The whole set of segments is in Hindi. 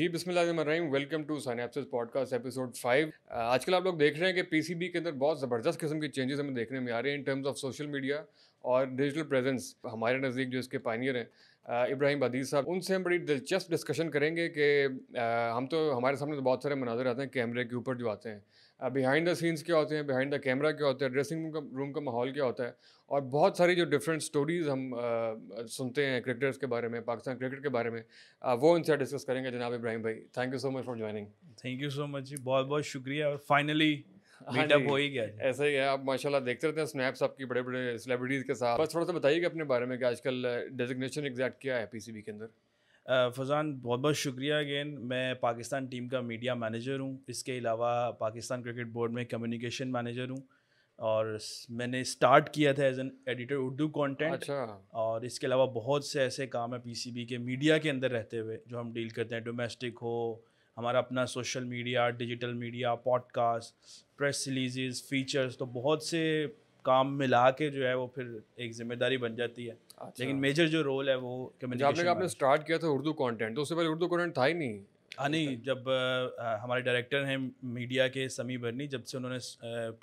जी बिस्मिल्लाम welcome to Synapsis podcast episode five आजकल आप लोग देख रहे हैं कि पीसीबी के अंदर बहुत ज़बरदस्त किस्म के चेंजेस हमें देखने में आ रहे हैं in terms of social media और डिजिटल प्रेजेंस हमारे नज़दीक जो इसके पानियर हैं इब्राहिम अदीज साहब उनसे हम बड़ी दिलचस्प डिस्कशन करेंगे कि हम तो हमारे सामने तो बहुत सारे मनाजर आते हैं कैमरे के ऊपर जो आते हैं बिहाइंड द सीन्स क्या होते हैं बिहाइंड द कैमरा क्या होता है ड्रेसिंग रूम का रूम का माहौल क्या होता है और बहुत सारी जो डिफरेंट स्टोरीज़ हम आ, सुनते हैं क्रिकेटर्स के बारे में पाकिस्तान क्रिकेट के बारे में आ, वो इनसे डिस्कस करेंगे जनाब इब्राहिम भाई thank you so much for joining thank you so much जी बहुत बहुत शुक्रिया और फाइनली हाँ मीटअप हो ही गया ऐसा ही है आप माशाल्लाह देखते रहते हैं स्नैप्स आपकी बड़े बड़े सेलिब्रिटीज़ के साथ बस थोड़ा सा बताइए अपने बारे में कि आजकल डेजिग्नेशन एग्जैक्ट क्या है पीसीबी के अंदर फजान बहुत बहुत शुक्रिया अगेन मैं पाकिस्तान टीम का मीडिया मैनेजर हूँ इसके अलावा पाकिस्तान क्रिकेट बोर्ड में कम्युनिकेशन मैनेजर हूँ और मैंने स्टार्ट किया था as an editor Urdu content अच्छा। और इसके अलावा बहुत से ऐसे काम है पीसीबी के मीडिया के अंदर रहते हुए जो हम डील करते हैं डोमेस्टिक हो हमारा अपना social media digital media podcast press releases features तो बहुत से काम मिला के जो है वो फिर एक जिम्मेदारी बन जाती है अच्छा। लेकिन मेजर जो रोल है वो आपने आपने स्टार्ट किया था उर्दू कंटेंट तो उससे पहले उर्दू कंटेंट था ही नहीं हाँ नहीं जब आ, हमारे डायरेक्टर हैं मीडिया के समी बर्नी जब से उन्होंने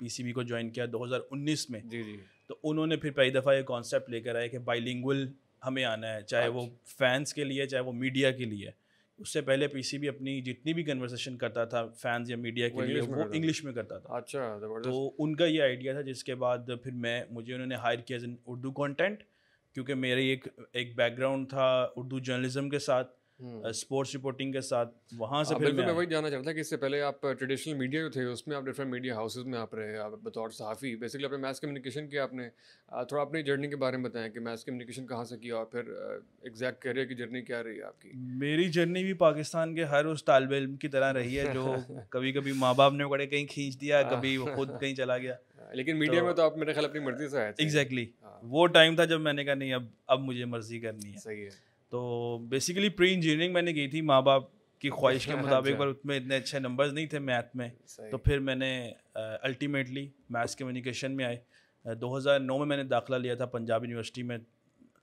पीसीबी को ज्वाइन किया 2019 में जी जी तो उन्होंने फिर पहली दफ़ा ये कॉन्सेप्ट लेकर आए कि बाइलिंगुअल हमें आना है चाहे वो फैंस अच्छा। के लिए चाहे वो मीडिया के लिए उससे पहले पीसीबी अपनी जितनी भी कन्वर्सेशन करता था फैंस या मीडिया के लिए वो इंग्लिश में करता था अच्छा तो उनका ये आइडिया था जिसके बाद फिर मैं मुझे उन्होंने हायर किया एज एन उर्दू कॉन्टेंट क्योंकि मेरे एक एक बैकग्राउंड था उर्दू जर्नलिज़म के साथ स्पोर्ट्स हम्म। रिपोर्टिंग के साथ वहाँ से हाँ, फिर मैं वही जानना चाहता था कि इससे पहले आप ट्रेडिशनल मीडिया जो थे उसमें आप डिफरेंट मीडिया हाउसेज में आप रहे आप बतौर सहाफ़ी बेसिकली अपने मैथ कम्युनिकेशन किया आपने थोड़ा अपनी जर्नी के बारे में बताया कि मैथ कम्युनिकेशन कहाँ से किया और फिर एग्जैक्ट करियर की जर्नी क्या रही आपकी मेरी जर्नी भी पाकिस्तान के हर उस तालब इम की तरह रही है जो कभी कभी माँ बाप ने बड़े कहीं खींच दिया हाँ। कभी खुद कहीं चला गया हाँ, लेकिन मीडिया तो में तो आप मेरे ख्याल अपनी मर्जी से आए एग्जैक्टली वो टाइम था जब मैंने कहा नहीं अब अब मुझे मर्जी करनी है सही है तो बेसिकली प्री इंजीनियरिंग मैंने की थी माँ बाप की ख्वाहिश के हाँ मुताबिक हाँ पर उसमें इतने अच्छे नंबर्स नहीं थे मैथ में तो फिर मैंने अल्टीमेटली मैथ्स कम्युनिकेशन में आए 2009 में मैंने दाखिला लिया था पंजाब यूनिवर्सिटी में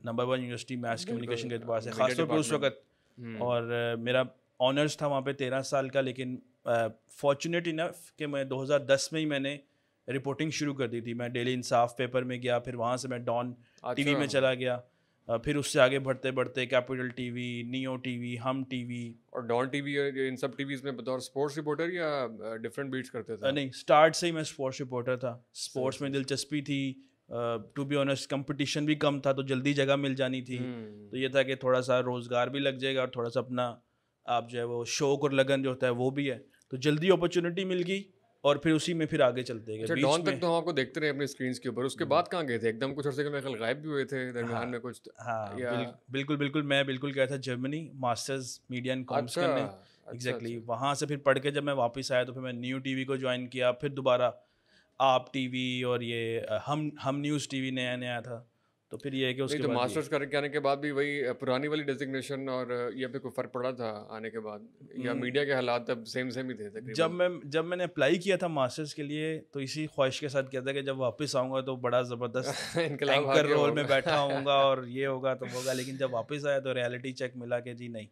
number one university maths communication के अतबार से खासतौर पर उस वक्त हम्म। हम्म। और मेरा ऑनर्स था वहाँ पे तेरह साल का लेकिन फॉर्चुनेट इनफ कि मैं 2010 में ही मैंने रिपोर्टिंग शुरू कर दी थी मैं डेली इंसाफ पेपर में गया फिर वहाँ से मैं डॉन अच्छा। टीवी में चला गया फिर उससे आगे बढ़ते बढ़ते capital TV neo TV Hum TV और डॉन टीवी इन सब टीवीज में बतौर स्पोर्ट्स रिपोर्टर या डिफरेंट बीट्स करते थे नहीं स्टार्ट से ही मैं स्पोर्ट्स रिपोर्टर था स्पोर्ट्स में दिलचस्पी थी टू बी ऑनेस्ट कंपटीशन भी कम था तो जल्दी जगह मिल जानी थी हम्म। तो ये था कि थोड़ा सा रोज़गार भी लग जाएगा और थोड़ा सा अपना आप जो है वो शौक और लगन जो होता है वो भी है तो जल्दी अपॉर्चुनिटी मिल गई और फिर उसी में फिर आगे चलते गए अच्छा, डॉन तक तो हम आपको देखते रहे अपने स्क्रीन के ऊपर उसके हम्म। बाद कहाँ गए थे एकदम कुछ अरसे के गायब भी हुए थे दरमियान हाँ, में कुछ तो, हाँ या... बिल, बिल्कुल बिल्कुल मैं बिल्कुल गया था Germany masters media and commerce करने एग्जैक्टली अच्छा, अच्छा। वहाँ से फिर पढ़ के जब मैं वापस आया तो फिर मैं न्यू टी को ज्वाइन किया फिर दोबारा आप टीवी और ये हम हम न्यूज़ टीवी नया नया था तो फिर ये है कि उसके तो मास्टर्स करके आने के बाद भी वही पुरानी वाली डेजिग्नेशन और ये पे कोई फर्क पड़ा था आने के बाद या मीडिया हम्म। के हालात अब सेम सेम ही थे जब मैं जब मैंने अप्लाई किया था मास्टर्स के लिए तो इसी ख्वाहिश के साथ था कि जब वापस आऊँगा तो बड़ा ज़बरदस्त एंकर रोल में बैठा हूँगा और ये होगा तो होगा लेकिन जब वापस आया तो रियलिटी चेक मिला के जी नहीं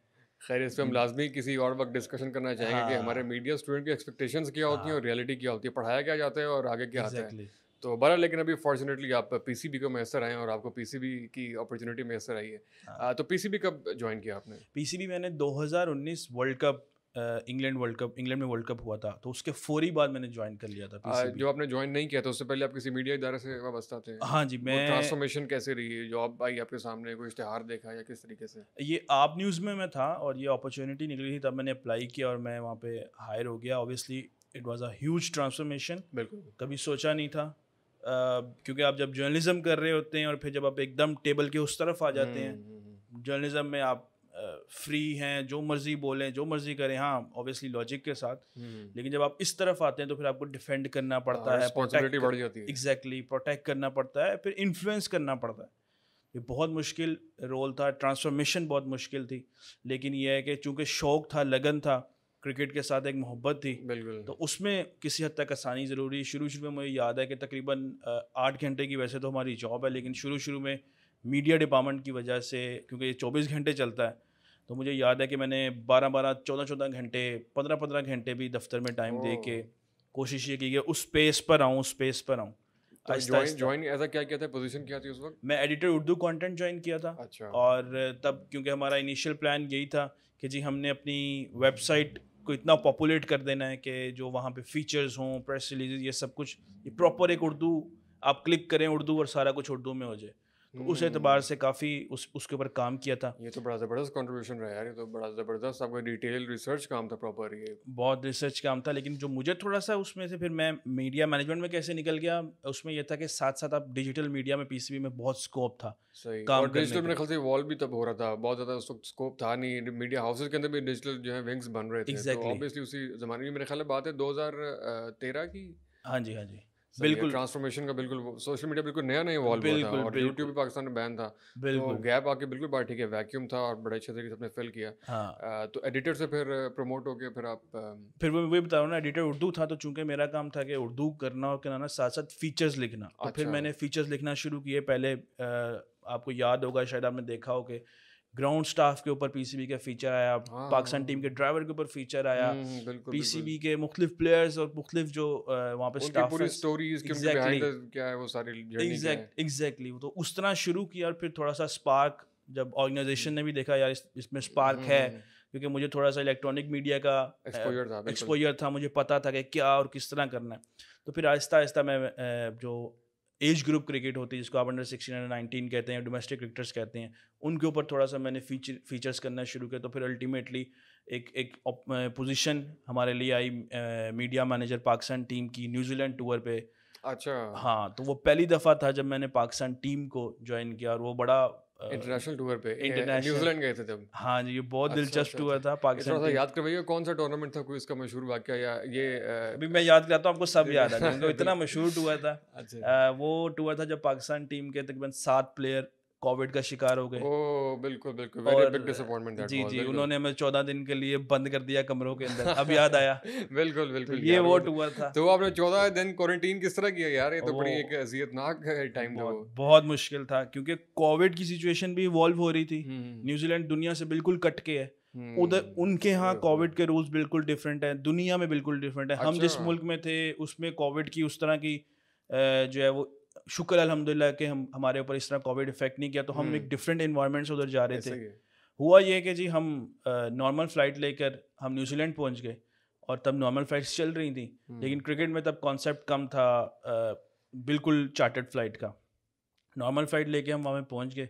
खैर इस पर हम हम्म। लाजमी किसी और वक्त डिस्कशन करना चाहेंगे कि हाँ। हमारे मीडिया स्टूडेंट की एक्सपेक्टेशंस क्या होती हैं और रियलिटी हाँ। क्या होती है पढ़ाया क्या जाता है और आगे क्या आता है तो बारह लेकिन अभी फॉर्चुनेटली आप पी सी बी को मैसर आए और आपको पी सी बी की अपॉर्चुनिटी मैसर आई है हाँ। तो बी कब ज्वाइन किया आपने पी सी बी मैंने दो हजार उन्नीस world cup England world cup England में वर्ल्ड कप हुआ था तो उसके फोर ही बाद मैंने ज्वाइन कर लिया था PCB. जो आपने ज्वाइन नहीं किया था उससे पहले आप किसी मीडिया इदारे से वाबस्ता थे हाँ जी मैं ट्रांसफॉर्मेशन कैसे रही है जॉब आई आपके सामने कोई इश्तहार देखा या किस तरीके से ये आप न्यूज़ में मैं था और ये अपॉर्चुनिटी निकली थी तब मैंने अप्लाई किया और मैं वहाँ पे हायर हो गया obviously it was a huge transformation बिल्कुल कभी सोचा नहीं था क्योंकि आप जब जर्नलिज्म कर रहे होते हैं और फिर जब आप एकदम टेबल के उस तरफ आ जाते हैं जर्नलिज्म हम्म, हम्म, हम्म। में आप फ्री हैं जो मर्जी बोलें जो मर्जी करें हाँ ऑब्वियसली लॉजिक के साथ लेकिन जब आप इस तरफ आते हैं तो फिर आपको डिफेंड करना हाँ, पड़ता है एग्जैक्टली प्रोटेक्ट करना पड़ता है फिर इन्फ्लुएंस करना पड़ता है ये बहुत मुश्किल रोल था ट्रांसफॉर्मेशन बहुत मुश्किल थी लेकिन यह है कि चूंकि शौक था लगन था क्रिकेट के साथ एक मोहब्बत थी बिल्कुल तो उसमें किसी हद तक आसानी ज़रूरी शुरू शुरू में मुझे याद है कि तकरीबन आठ घंटे की वैसे तो हमारी जॉब है लेकिन शुरू शुरू में मीडिया डिपार्टमेंट की वजह से क्योंकि ये चौबीस घंटे चलता है तो मुझे याद है कि मैंने बारह बारह चौदह चौदह घंटे पंद्रह पंद्रह घंटे भी दफ्तर में टाइम दे के कोशिश ये की कि उस स्पेस पर आऊँ उस स्पेस पर आऊँ तो क्या मैं एडिटर उर्दू ज्वाइन किया था अच्छा और तब क्योंकि हमारा इनिशियल प्लान यही था कि जी हमने अपनी वेबसाइट को इतना पॉपुलेट कर देना है कि जो वहाँ पे फीचर्स हों प्रेस रिलीज ये सब कुछ ये प्रॉपर एक उर्दू आप क्लिक करें उर्दू और सारा कुछ उर्दू में हो जाए तो उस एतबार से काफ़ी उस उसके ऊपर काम किया था ये तो बड़ा ज़बरदस्त कॉन्ट्रीब्यूशन रहा यार ये तो बड़ा ज़बरदस्त आपका डिटेल रिसर्च काम था प्रॉपर ये बहुत रिसर्च काम था लेकिन जो मुझे थोड़ा सा उसमें से फिर मैं मीडिया मैनेजमेंट में कैसे निकल गया उसमें यह था कि साथ साथ आप डिजिटल मीडिया में पीसीबी में बहुत स्कोप था सही काम डिजिटल इवॉल्व भी तब हो रहा था बहुत ज़्यादा उस वक्त स्कोप था नहीं मीडिया हाउसेज के अंदर भी डिजिटल जो है विंग्स बन रहे थे ऑब्वियसली तो उसी ज़माने में मेरे ख्याल बात है दो की हाँ जी हाँ जी बिल्कुल ट्रांसफॉर्मेशन का बिल्कुल सोशल मीडिया बिल्कुल नया नया इवॉल्व हुआ था और यूट्यूब भी पाकिस्तान में बैन था तो बिल्कुल तो गैप आके बिल्कुल बात ठीक है वैक्यूम था और बड़े अच्छे तरीके से आपने फिल किया हाँ। तो एडिटर से फिर प्रमोट हो गया फिर आप फिर वो वही बता रहा ना एडिटर उर्दू था तो चूंकि मेरा काम था कि उर्दू करना और क्या साथ साथ फीचर्स लिखना तो फिर अच्छा। मैंने फीचर्स लिखना शुरू किए पहले आपको याद होगा शायद आपने देखा हो कि ग्राउंड स्टाफ के ऊपर पीसीबी का फीचर आया पाकिस्तान हाँ, हाँ, टीम हाँ। के ड्राइवर के ऊपर फीचर आया पीसीबी हम्म, हम्म, के मुख्तलिफ प्लेयर्स और मुख्तलिफ जो वहाँ पे एग्जैक्टली तो उस तरह शुरू किया और फिर थोड़ा सा स्पार्क जब ऑर्गेनाइजेशन हम्म। ने भी देखा यार इसमें स्पार्क है क्योंकि मुझे थोड़ा सा इलेक्ट्रॉनिक मीडिया का एक्सपोजर था एक्सपोजर था मुझे पता था कि क्या और किस तरह करना है तो फिर आहिस्ता आहिस्ता मैं जो एज ग्रुप क्रिकेट होती है जिसको आप अंडर सिक्सटीन अंडर नाइनटीन कहते हैं डोमेस्टिक क्रिकेटर्स कहते हैं उनके ऊपर थोड़ा सा मैंने फीचर फीचर्स करना शुरू किया तो फिर अल्टीमेटली एक एक पोजीशन हमारे लिए I media manager Pakistan team की न्यूजीलैंड टूर पे अच्छा हाँ तो वो पहली दफ़ा था जब मैंने पाकिस्तान टीम को ज्वाइन किया और वो बड़ा इंटरनेशनल टूर पे न्यूजीलैंड गए थे जब हाँ जी ये बहुत अच्छा, दिलचस्प टूर अच्छा, अच्छा। था पाकिस्तान थोड़ा याद करवाइए कौन सा टूर्नामेंट था कोई इसका मशहूर वाक्य या ये अभी मैं याद कराता हूँ आपको सब याद आता जाएंगे इतना मशहूर टूर था वो टूर था जब पाकिस्तान टीम के तकरीबन सात प्लेयर कोविड का शिकार हो गए ओ, बिल्कुल बिल्कुल वेरी बिग डिसअपॉइंटमेंट जी जी उन्होंने हमें चौदह दिन के लिए बंद कर दिया कमरों के अंदर अब याद आया बिल्कुल बिल्कुल तो ये वो टूर था तो आपने चौदह दिन क्वारंटीन किस तरह किया यार ये तो बड़ी एक अजियतनाक टाइम था बहुत मुश्किल था क्योंकि कोविड की सिचुएशन भी इवॉल्व हो रही थी हम्म, हम्म, हम्म। न्यूजीलैंड दुनिया से बिल्कुल कट के है उधर उनके यहाँ कोविड के रूल्स बिल्कुल डिफरेंट हैं दुनिया में बिल्कुल डिफरेंट है हम अच्छा। जिस मुल्क में थे उसमें कोविड की उस तरह की जो है वो शुक्र अलहमदिल्ला के हम हमारे ऊपर इस तरह कोविड इफेक्ट नहीं किया तो हम एक डिफरेंट इन्वायरमेंट से उधर जा रहे थे हुआ ये कि जी हम नॉर्मल फ़्लाइट लेकर हम न्यूजीलैंड पहुंच गए और तब नॉर्मल फ्लाइट्स चल रही थी हम्म। लेकिन क्रिकेट में तब कॉन्सेप्ट कम था बिल्कुल चार्टर्ड फ्लाइट का नॉर्मल फ्लाइट लेके हम वहाँ पे पहुँच गए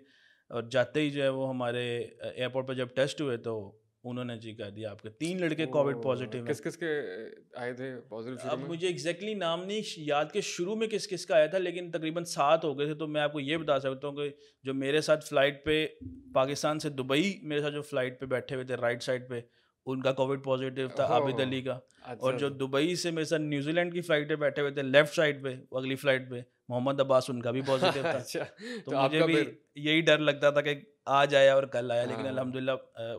और जाते ही जो है वो हमारे एयरपोर्ट पर जब टेस्ट हुए तो उन्होंने जी कह दिया आपके तीन लड़के कोविड पॉजिटिव किस किस के आए थे पॉजिटिव अब मुझे एग्जैक्टली नाम नहीं याद के शुरू में किस किस का आया था लेकिन तकरीबन सात हो गए थे तो मैं आपको ये बता सकता हूँ कि जो मेरे साथ फ़्लाइट पे पाकिस्तान से दुबई मेरे साथ जो फ़्लाइट पे बैठे हुए थे राइट साइड पे उनका कोविड पॉजिटिव था आबिद अली का अच्छा, और जो अच्छा। दुबई से मेरे साथ न्यूजीलैंड की फ्लाइट पे बैठे हुए थे लेफ्ट साइड पे अगली फ्लाइट पे मोहम्मद अब्बास उनका भी पॉजिटिव था अच्छा, तो, तो मुझे भी यही डर लगता था कि आज आया और कल आया लेकिन हाँ। अलहमदिल्ला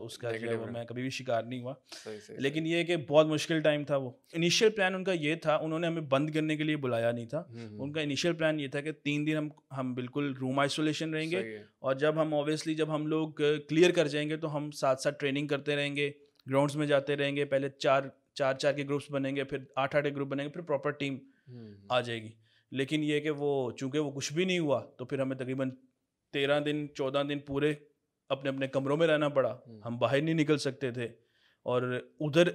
उसका जो है मैं कभी भी शिकार नहीं हुआ सही, सही, लेकिन ये कि बहुत मुश्किल टाइम था वो इनिशियल प्लान उनका ये था उन्होंने हमें बंद करने के लिए बुलाया नहीं था हम्म, हम्म। उनका इनिशियल प्लान ये था कि तीन दिन हम हम बिल्कुल रूम आइसोलेशन रहेंगे और जब हम ऑब्वियसली जब हम लोग क्लियर कर जाएंगे तो हम साथ साथ ट्रेनिंग करते रहेंगे ग्राउंड्स में जाते रहेंगे पहले चार चार चार के ग्रुप्स बनेंगे फिर आठ आठ के ग्रुप बनेंगे फिर प्रॉपर टीम हम्म, आ जाएगी लेकिन ये कि वो चूंकि वो कुछ भी नहीं हुआ तो फिर हमें तकरीबन तेरह दिन चौदह दिन पूरे अपने अपने कमरों में रहना पड़ा हम्म। हम बाहर नहीं निकल सकते थे और उधर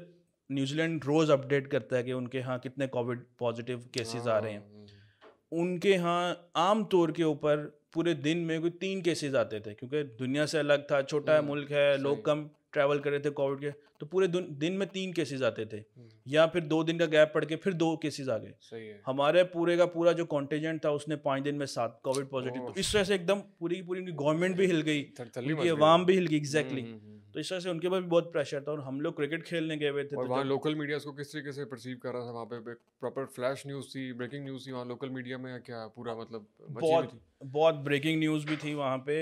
न्यूजीलैंड रोज़ अपडेट करता है कि उनके यहाँ कितने कोविड पॉजिटिव केसेस आ रहे हैं हाँ, हम्म। उनके यहाँ आम तौर के ऊपर पूरे दिन में कोई तीन केसेस आते थे क्योंकि दुनिया से अलग था छोटा हम्म, मुल्क है लोग कम ट्रैवल कर रहे थे कोविड के तो पूरे दिन में तीन केसेस आते थे हम्म। या फिर दो दिन का गैप पड़ के फिर दो केसेस आ गए हमारे पूरे का पूरा जो कॉन्टेजेंट था उसने पाँच दिन में सात कोविड पॉजिटिव तो इस तरह से एकदम पूरी की पूरी गवर्नमेंट भी हिल गई अवाम भी हिल गई एग्जैक्टली हम्म, हम्म, तो इस तरह से उनके ऊपर भी बहुत प्रेशर था और हम लोग क्रिकेट खेलने गए हुए थे तो और तो वहाँ लोकल मीडिया को किस तरीके से परसीव कर रहा था वहाँ पे प्रॉपर फ्लैश न्यूज़ थी ब्रेकिंग न्यूज़ थी वहाँ लोकल मीडिया में क्या पूरा मतलब बहुत बहुत ब्रेकिंग न्यूज़ भी थी वहाँ पे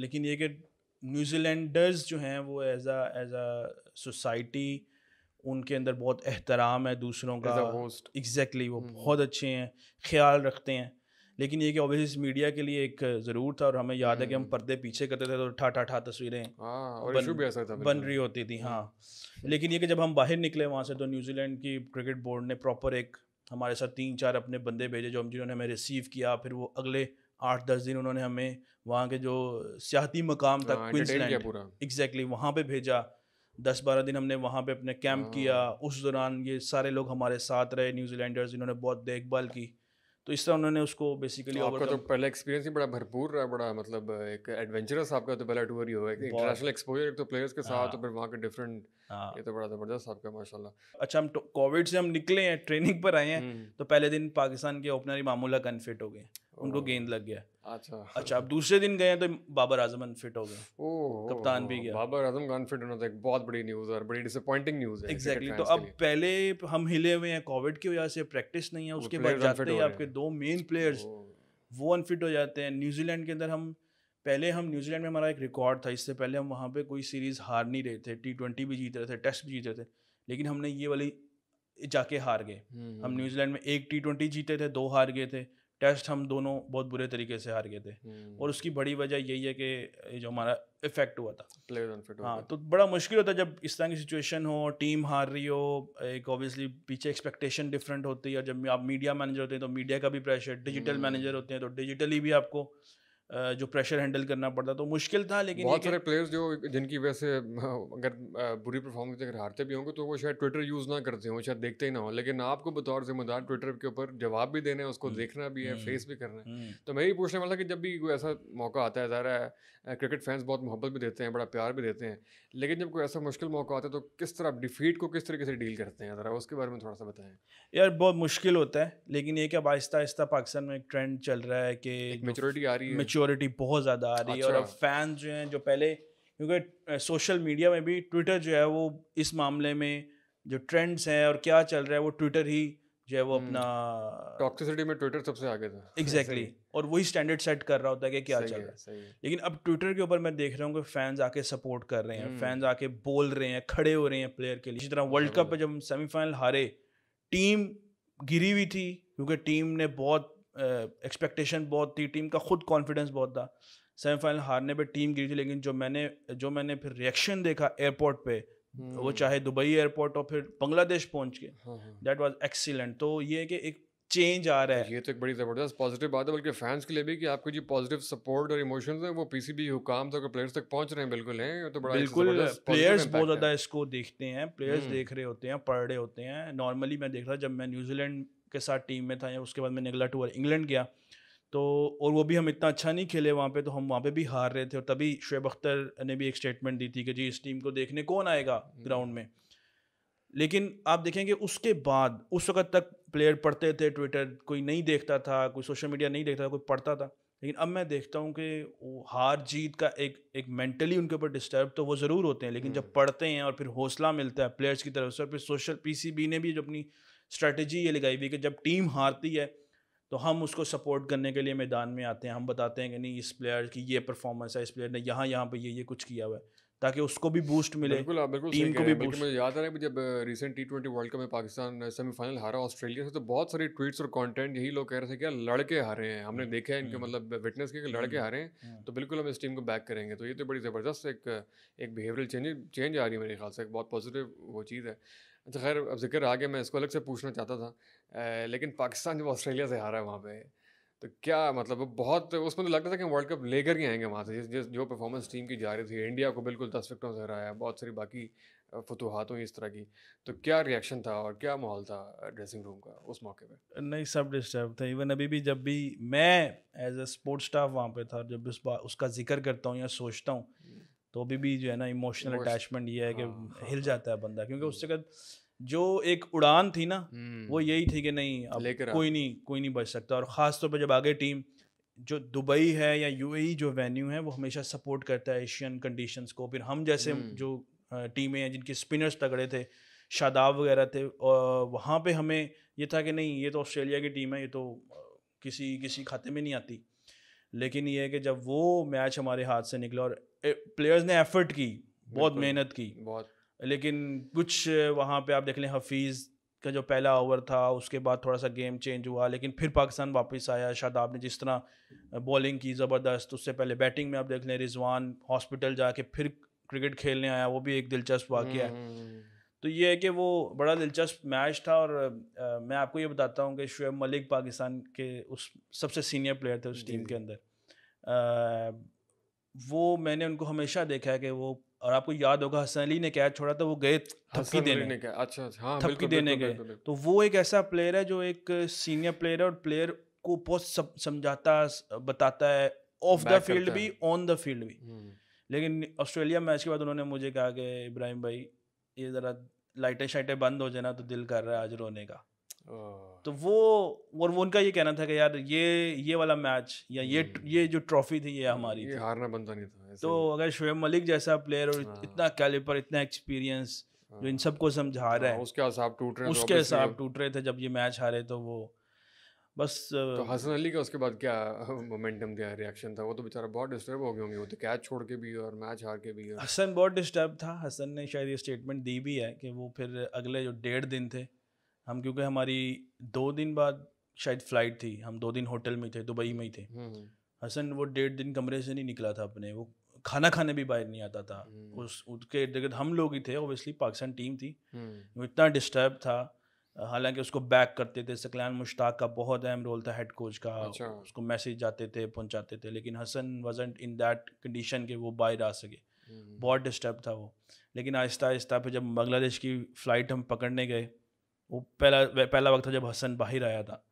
लेकिन ये कि न्यूजीलैंडर्स जो हैं वो as a as a society उनके अंदर बहुत एहतराम है दूसरों का होस्ट एग्जैक्टली exactly, वो हम्म। बहुत अच्छे हैं ख्याल रखते हैं लेकिन ये कि ऑब्वियसली मीडिया के लिए एक ज़रूर था और हमें याद है कि हम हम्म। पर्दे पीछे करते थे तो ठा ठा ठा तस्वीरें हाँ, बन, बन रही होती थी हाँ हम्म। लेकिन ये कि जब हम बाहर निकले वहाँ से तो न्यूजीलैंड की क्रिकेट बोर्ड ने प्रॉपर एक हमारे साथ तीन चार अपने बंदे भेजे जो हम जिन्होंने हमें रिसीव किया फिर वो अगले आठ दस दिन उन्होंने हमें वहाँ के जो सियाती मकाम था क्विंसलैंड एग्जैक्टली वहाँ पे भेजा दस बारह दिन हमने वहाँ पे अपने कैंप हाँ। किया उस दौरान ये सारे लोग हमारे साथ रहे न्यूजीलैंडर्स इन्होंने बहुत देखभाल की तो इस तरह उन्होंने उसको बेसिकली तो आपका तो पहला एक्सपीरियंस ही बड़ा भरपूर रहा बड़ा मतलब एक एडवेंचरस आपका तो पहला टूर ही होगा इंटरनेशनल एक्सपोजर तो प्लेयर्स के साथ और हाँ। फिर वहाँ के डिफरेंट हाँ। ये तो बड़ा ज़बरदस्त आपका माशाल्लाह अच्छा हम कोविड तो से हम निकले हैं ट्रेनिंग पर आए हैं हम्म। तो पहले दिन पाकिस्तान के ओपनर ही मामूला कन्फिट हो गए उनको गेंद लग गया अच्छा अच्छा अब दूसरे दिन गए तो बाबर आजम अनफिट हो गए कप्तान भी गया बाबर आजम का अनफिट होना तो एक बहुत बड़ी न्यूज़ है बड़ी डिसअपॉइंटिंग न्यूज़ है एग्जैक्टली तो अब पहले हम हिले हुए हैं कोविड की वजह से प्रैक्टिस नहीं है उसके बाद जाते हैं आपके दो मेन प्लेयर्स वो अनफिट हो जाते हैं न्यूजीलैंड के अंदर हम पहले हम न्यूजीलैंड में हमारा एक रिकॉर्ड था इससे पहले हम वहाँ पे कोई सीरीज़ हार नहीं रहे थे टी ट्वेंटी भी जीत रहे थे टेस्ट भी जीत रहे थे लेकिन हमने ये वाली जाके हार गए हम्म, हम न्यूजीलैंड हम्म, हम्म। में एक टी ट्वेंटी जीते थे दो हार गए थे टेस्ट हम दोनों बहुत बुरे तरीके से हार गए थे हम्म। और उसकी बड़ी वजह यही है कि जो हमारा इफेक्ट हुआ था प्लेयर हाँ तो बड़ा मुश्किल होता है जब इस तरह की सिचुएशन हो टीम हार रही हो एक ऑब्वियसली पीछे एक्सपेक्टेशन डिफरेंट होती है और जब आप मीडिया मैनेजर होते हैं तो मीडिया का भी प्रेशर डिजिटल मैनेजर होते हैं तो डिजिटली भी आपको जो प्रेशर हैंडल करना पड़ता तो मुश्किल था लेकिन बहुत सारे प्लेयर्स जो जिनकी वजह से अगर बुरी परफॉर्मेंस अगर हारते भी होंगे तो वो शायद ट्विटर यूज़ ना करते हों शायद देखते ही ना हो लेकिन आपको बतौर जिम्मेदार ट्विटर के ऊपर जवाब भी देना है उसको हम्म, देखना भी है फेस हम्म, भी करना है हम्म। तो मैं ये पूछने वाला कि जब भी कोई ऐसा मौका आता है ज़रा क्रिकेट फैंस बहुत मोहब्बत भी देते हैं बड़ा प्यार भी देते हैं लेकिन जब कोई ऐसा मुश्किल मौका आता है तो किस तरह डिफीट को किस तरीके से डील करते हैं ज़रा उसके बारे में थोड़ा सा बताएं यार बहुत मुश्किल होता है लेकिन ये कि अब आहिस्ता आहिस्ता पाकिस्तान में एक ट्रेंड चल रहा है कि मेचोरिटी आ रही है मेच्योरिटी बहुत ज़्यादा आ रही है और अच्छा। अब फैंस जो हैं जो पहले क्योंकि सोशल मीडिया में भी ट्विटर जो है वो इस मामले में जो ट्रेंड्स हैं और क्या चल रहा है वो ट्विटर ही जो है वो हम्म। अपना टॉक्सिसिटी में ट्विटर सबसे आगे था एग्जैक्टली exactly. और वही स्टैंडर्ड सेट कर रहा होता है कि क्या चल रहा है लेकिन अब ट्विटर के ऊपर मैं देख रहा हूँ कि फैंस आके सपोर्ट कर रहे हैं फैंस हम्म। आके बोल रहे हैं खड़े हो रहे हैं प्लेयर के लिए इसी तरह वर्ल्ड कप में जब हम सेमीफाइनल हारे टीम गिरी हुई थी क्योंकि टीम ने बहुत एक्सपेक्टेशन बहुत थी टीम का खुद कॉन्फिडेंस बहुत था सेमीफाइनल हारने पे टीम गिरी थी लेकिन जो मैंने जो मैंने फिर रिएक्शन देखा एयरपोर्ट पे हम्म। वो चाहे दुबई एयरपोर्ट और फिर बांग्लादेश पहुंच के दैट वाज एक्सीलेंट तो ये कि एक चेंज आ रहा है ये तो एक बड़ी ज़बरदस्त पॉजिटिव बात है बल्कि फैंस के लिए भी कि आपको जो पॉजिटिव सपोर्ट और इमोशंस हैं वो पीसीबी हुकाम तक प्लेयर्स तक पहुंच रहे हैं बिल्कुल हैं तो बड़ा बिल्कुल प्लेयर्स बहुत ज़्यादा इसको देखते हैं प्लेयर्स हम्म। देख रहे होते हैं पढ़ रहे होते हैं नॉर्मली मैं देख रहा जब मैं न्यूजीलैंड के साथ टीम में था या उसके बाद मैंने अगला टूर इंग्लैंड गया तो और वो भी हम इतना अच्छा नहीं खेले वहाँ पे तो हम वहाँ पे भी हार रहे थे और तभी शुएब अख्तर ने भी एक स्टेटमेंट दी थी कि जी इस टीम को देखने कौन आएगा ग्राउंड हम्म। में लेकिन आप देखेंगे उसके बाद उस वक्त तक प्लेयर पढ़ते थे ट्विटर कोई नहीं देखता था कोई सोशल मीडिया नहीं देखता था कोई पढ़ता था लेकिन अब मैं देखता हूँ कि वो हार जीत का एक एक मेंटली उनके ऊपर डिस्टर्ब तो वो ज़रूर होते हैं लेकिन जब हम्म। पढ़ते हैं और फिर हौसला मिलता है प्लेयर्स की तरफ से और फिर सोशल पीसीबी ने भी जो अपनी स्ट्रेटजी ये लगाई हुई कि जब टीम हारती है तो हम उसको सपोर्ट करने के लिए मैदान में आते हैं हम बताते हैं कि नहीं इस प्लेयर की ये परफॉर्मेंस है इस प्लेयर ने यहाँ यहाँ पर ये ये कुछ किया हुआ है ताकि उसको भी बूस्ट मिले बिल्कुल आप बिल्कुल टीम को भी बूस्ट मुझे याद आ रहा है जब recent T twenty world cup में पाकिस्तान सेमीफाइनल हारा ऑस्ट्रेलिया से तो बहुत सारी ट्वीट्स और कंटेंट यही लोग कह रहे थे कि लड़के हारे हैं हमने हम्म, देखा है इनके हम्म, मतलब विटनेस के लड़के हम्म, हारे हैं तो बिल्कुल हम इस टीम को बैक करेंगे तो ये तो बड़ी ज़बरदस्त एक एक बिहेवियरल चेंज चेंज आ रही है मेरे ख्याल से एक बहुत पॉजिटिव वो चीज़ है अच्छा खैर अब जिक्र आगे मैं इसको अलग से पूछना चाहता था आ, लेकिन पाकिस्तान जब ऑस्ट्रेलिया से हारा है वहाँ पे तो क्या मतलब बहुत उसमें तो लगता था कि वर्ल्ड कप लेकर ही आएंगे वहाँ से जिस जिस जो परफॉर्मेंस टीम की जा रही थी इंडिया को बिल्कुल दस विकटों से हराया बहुत सारी बाकी फतूहत हुई इस तरह की तो क्या रिएक्शन था और क्या माहौल था ड्रेसिंग रूम का उस मौके पर नहीं सब डिस्टर्ब था इवन अभी भी जब भी मैं एज अ स्पोर्ट्स स्टाफ वहाँ पे था जब उस उसका जिक्र करता हूँ या सोचता हूँ तो अभी भी जो है ना इमोशनल अटैचमेंट ये है कि हाँ, हाँ, हिल हाँ। जाता है बंदा क्योंकि उससे हम्म। जो एक उड़ान थी ना हम्म। वो यही थी कि नहीं अब कोई नहीं कोई नहीं बच सकता और ख़ास तौर पर जब आगे टीम जो दुबई है या यूएई जो वेन्यू है वो हमेशा सपोर्ट करता है एशियन कंडीशंस को फिर हम जैसे हम्म। जो टीमें हैं जिनके स्पिनर्स तगड़े थे शादाब वगैरह थे और वहाँ पे हमें ये था कि नहीं ये तो ऑस्ट्रेलिया की टीम है ये तो किसी किसी खाते में नहीं आती लेकिन ये है कि जब वो मैच हमारे हाथ से निकला और प्लेयर्स ने एफर्ट की बहुत मेहनत की बहुत लेकिन कुछ वहाँ पे आप देख लें हफीज़ का जो पहला ओवर था उसके बाद थोड़ा सा गेम चेंज हुआ लेकिन फिर पाकिस्तान वापस आया शादाब ने जिस तरह बॉलिंग की ज़बरदस्त उससे पहले बैटिंग में आप देख लें रिजवान हॉस्पिटल जाके फिर क्रिकेट खेलने आया वो भी एक दिलचस्प वाक्य है हम्म। तो ये है कि वो बड़ा दिलचस्प मैच था और आ, मैं आपको ये बताता हूँ कि शुएब मलिक पाकिस्तान के उस सबसे सीनियर प्लेयर थे उस टीम के अंदर आ, वो मैंने उनको हमेशा देखा है कि वो और आपको याद होगा हसन अली ने कैच छोड़ा था वो गए थपकी देने अच्छा, अच्छा हाँ, थपकी देने गए तो वो एक ऐसा प्लेयर है जो एक सीनियर प्लेयर है और प्लेयर को बहुत समझाता बताता है ऑफ द फील्ड भी ऑन द फील्ड भी हम्म। लेकिन ऑस्ट्रेलिया मैच के बाद उन्होंने मुझे कहा कि इब्राहिम भाई ये ज़रा लाइटें शाइटें बंद हो जाना तो दिल कर रहा है आज रोने का तो वो और वो उनका ये कहना था कि यार ये ये वाला मैच या ये हम्म। ये जो ट्रॉफी थी ये हमारी ये हारना बनता नहीं था तो अगर शुएब मलिक जैसा प्लेयर और हाँ। इतना कैलिपर इतना एक्सपीरियंस जो इन हाँ। सबको समझा रहा हाँ, है उसके हिसाब टूट रहे उसके हिसाब टूट रहे थे जब ये मैच हारे तो वो बस तो हसन अली का उसके बाद क्या मोमेंटम क्या रिएक्शन था वो तो बेचारा बहुत डिस्टर्ब हो गए होंगे वो तो कैच छोड़ के भी और मैच हार के भी हसन बहुत डिस्टर्ब था हसन ने शायद ये स्टेटमेंट दी भी है कि वो फिर अगले जो डेढ़ दिन थे हम क्योंकि हमारी दो दिन बाद शायद फ्लाइट थी हम दो दिन होटल में थे दुबई में ही थे हम्म, हम्म। हसन वो डेढ़ दिन कमरे से नहीं निकला था अपने वो खाना खाने भी बाहर नहीं आता था हम्म। उस उसके इर्द गिर्द हम लोग ही थे ओबियसली पाकिस्तान टीम थी वो इतना डिस्टर्ब था हालांकि उसको बैक करते थे सकलान मुश्ताक का बहुत अहम रोल था हेड कोच का अच्छा। उसको मैसेज जाते थे पहुंचाते थे लेकिन Hasan wasn't in that condition के वो बाहर आ सके बहुत डिस्टर्ब था वो लेकिन आहिस्ता आहिस्ता फिर जब बांग्लादेश की फ़्लाइट हम पकड़ने गए वो पहला पहला वक्त था जब हसन बाहर आया था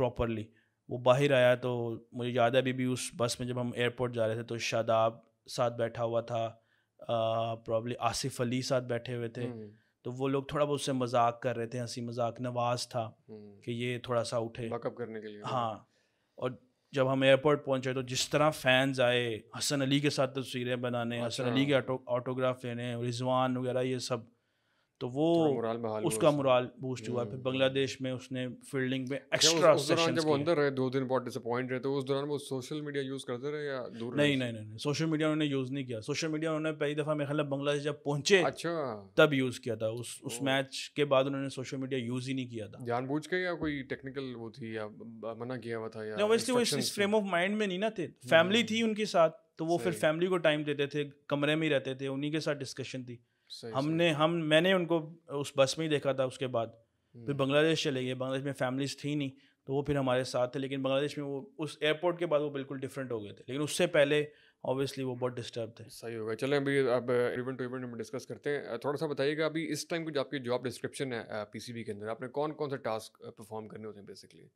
प्रॉपरली वो बाहर आया तो मुझे याद है अभी भी उस बस में जब हम एयरपोर्ट जा रहे थे तो शादाब साथ बैठा हुआ था प्रॉब्ली आसिफ अली साथ बैठे हुए थे हम्म। तो वो लोग थोड़ा बहुत उससे मजाक कर रहे थे हंसी मजाक नवाज था हम्म। कि ये थोड़ा सा उठे करने के लिए हाँ और जब हम एयरपोर्ट पहुंचे तो जिस तरह फैंस आए हसन अली के साथ तस्वीरें बनाने अच्छा। हसन अली के ऑटोग्राफ लेने रिजवान वगैरह ये सब तो वो उसका मुराल बूस्ट हुआ फिर हम्म। बांग्लादेश में उसने फील्डिंग में एक्स्ट्रा उस, उस दौरान जब अंदर रहे दो दिन बहुत डिसअपॉइंट रहे तो उस दौरान वो सोशल मीडिया यूज़ करते रहे या दूर नहीं नहीं नहीं नहीं सोशल मीडिया उन्होंने यूज़ नहीं किया सोशल मीडिया उन्होंने पहली दफ़ा मेरे ख्याल बांग्लादेश जब पहुंचे अच्छा तब यूज़ किया था उस उस मैच के बाद उन्होंने सोशल मीडिया यूज़ ही नहीं किया था जानबूझ के या कोई टेक्निकल वो थी या मना किया हुआ था या ऑब्वियसली वो इस फ्रेम ऑफ माइंड में नहीं ना थे फैमिली हम्म। थी उनके साथ तो वो फिर फैमिली को टाइम देते थे कमरे में ही रहते थे उन्हीं के साथ डिस्कशन थी हमने हम मैंने उनको उस बस में ही देखा था उसके बाद फिर हम्म। बांग्लादेश चले गए बांग्लादेश में फैमिलीज थी नहीं तो वो फिर हमारे साथ थे लेकिन बांग्लादेश में वो उस एयरपोर्ट के बाद वो बिल्कुल डिफरेंट हो गए थे लेकिन उससे पहले ऑब्वियसली वो बहुत डिस्टर्ब थे सही होगा चलें अभी अब इवेंट टू इवेंट में डिस्कस करते हैं थोड़ा सा बताइएगा अभी इस टाइम की जो आपकी जॉब डिस्क्रिप्शन है पीसीबी के अंदर आपने कौन कौन सा टास्क परफॉर्म करने होते हैं बेसिकली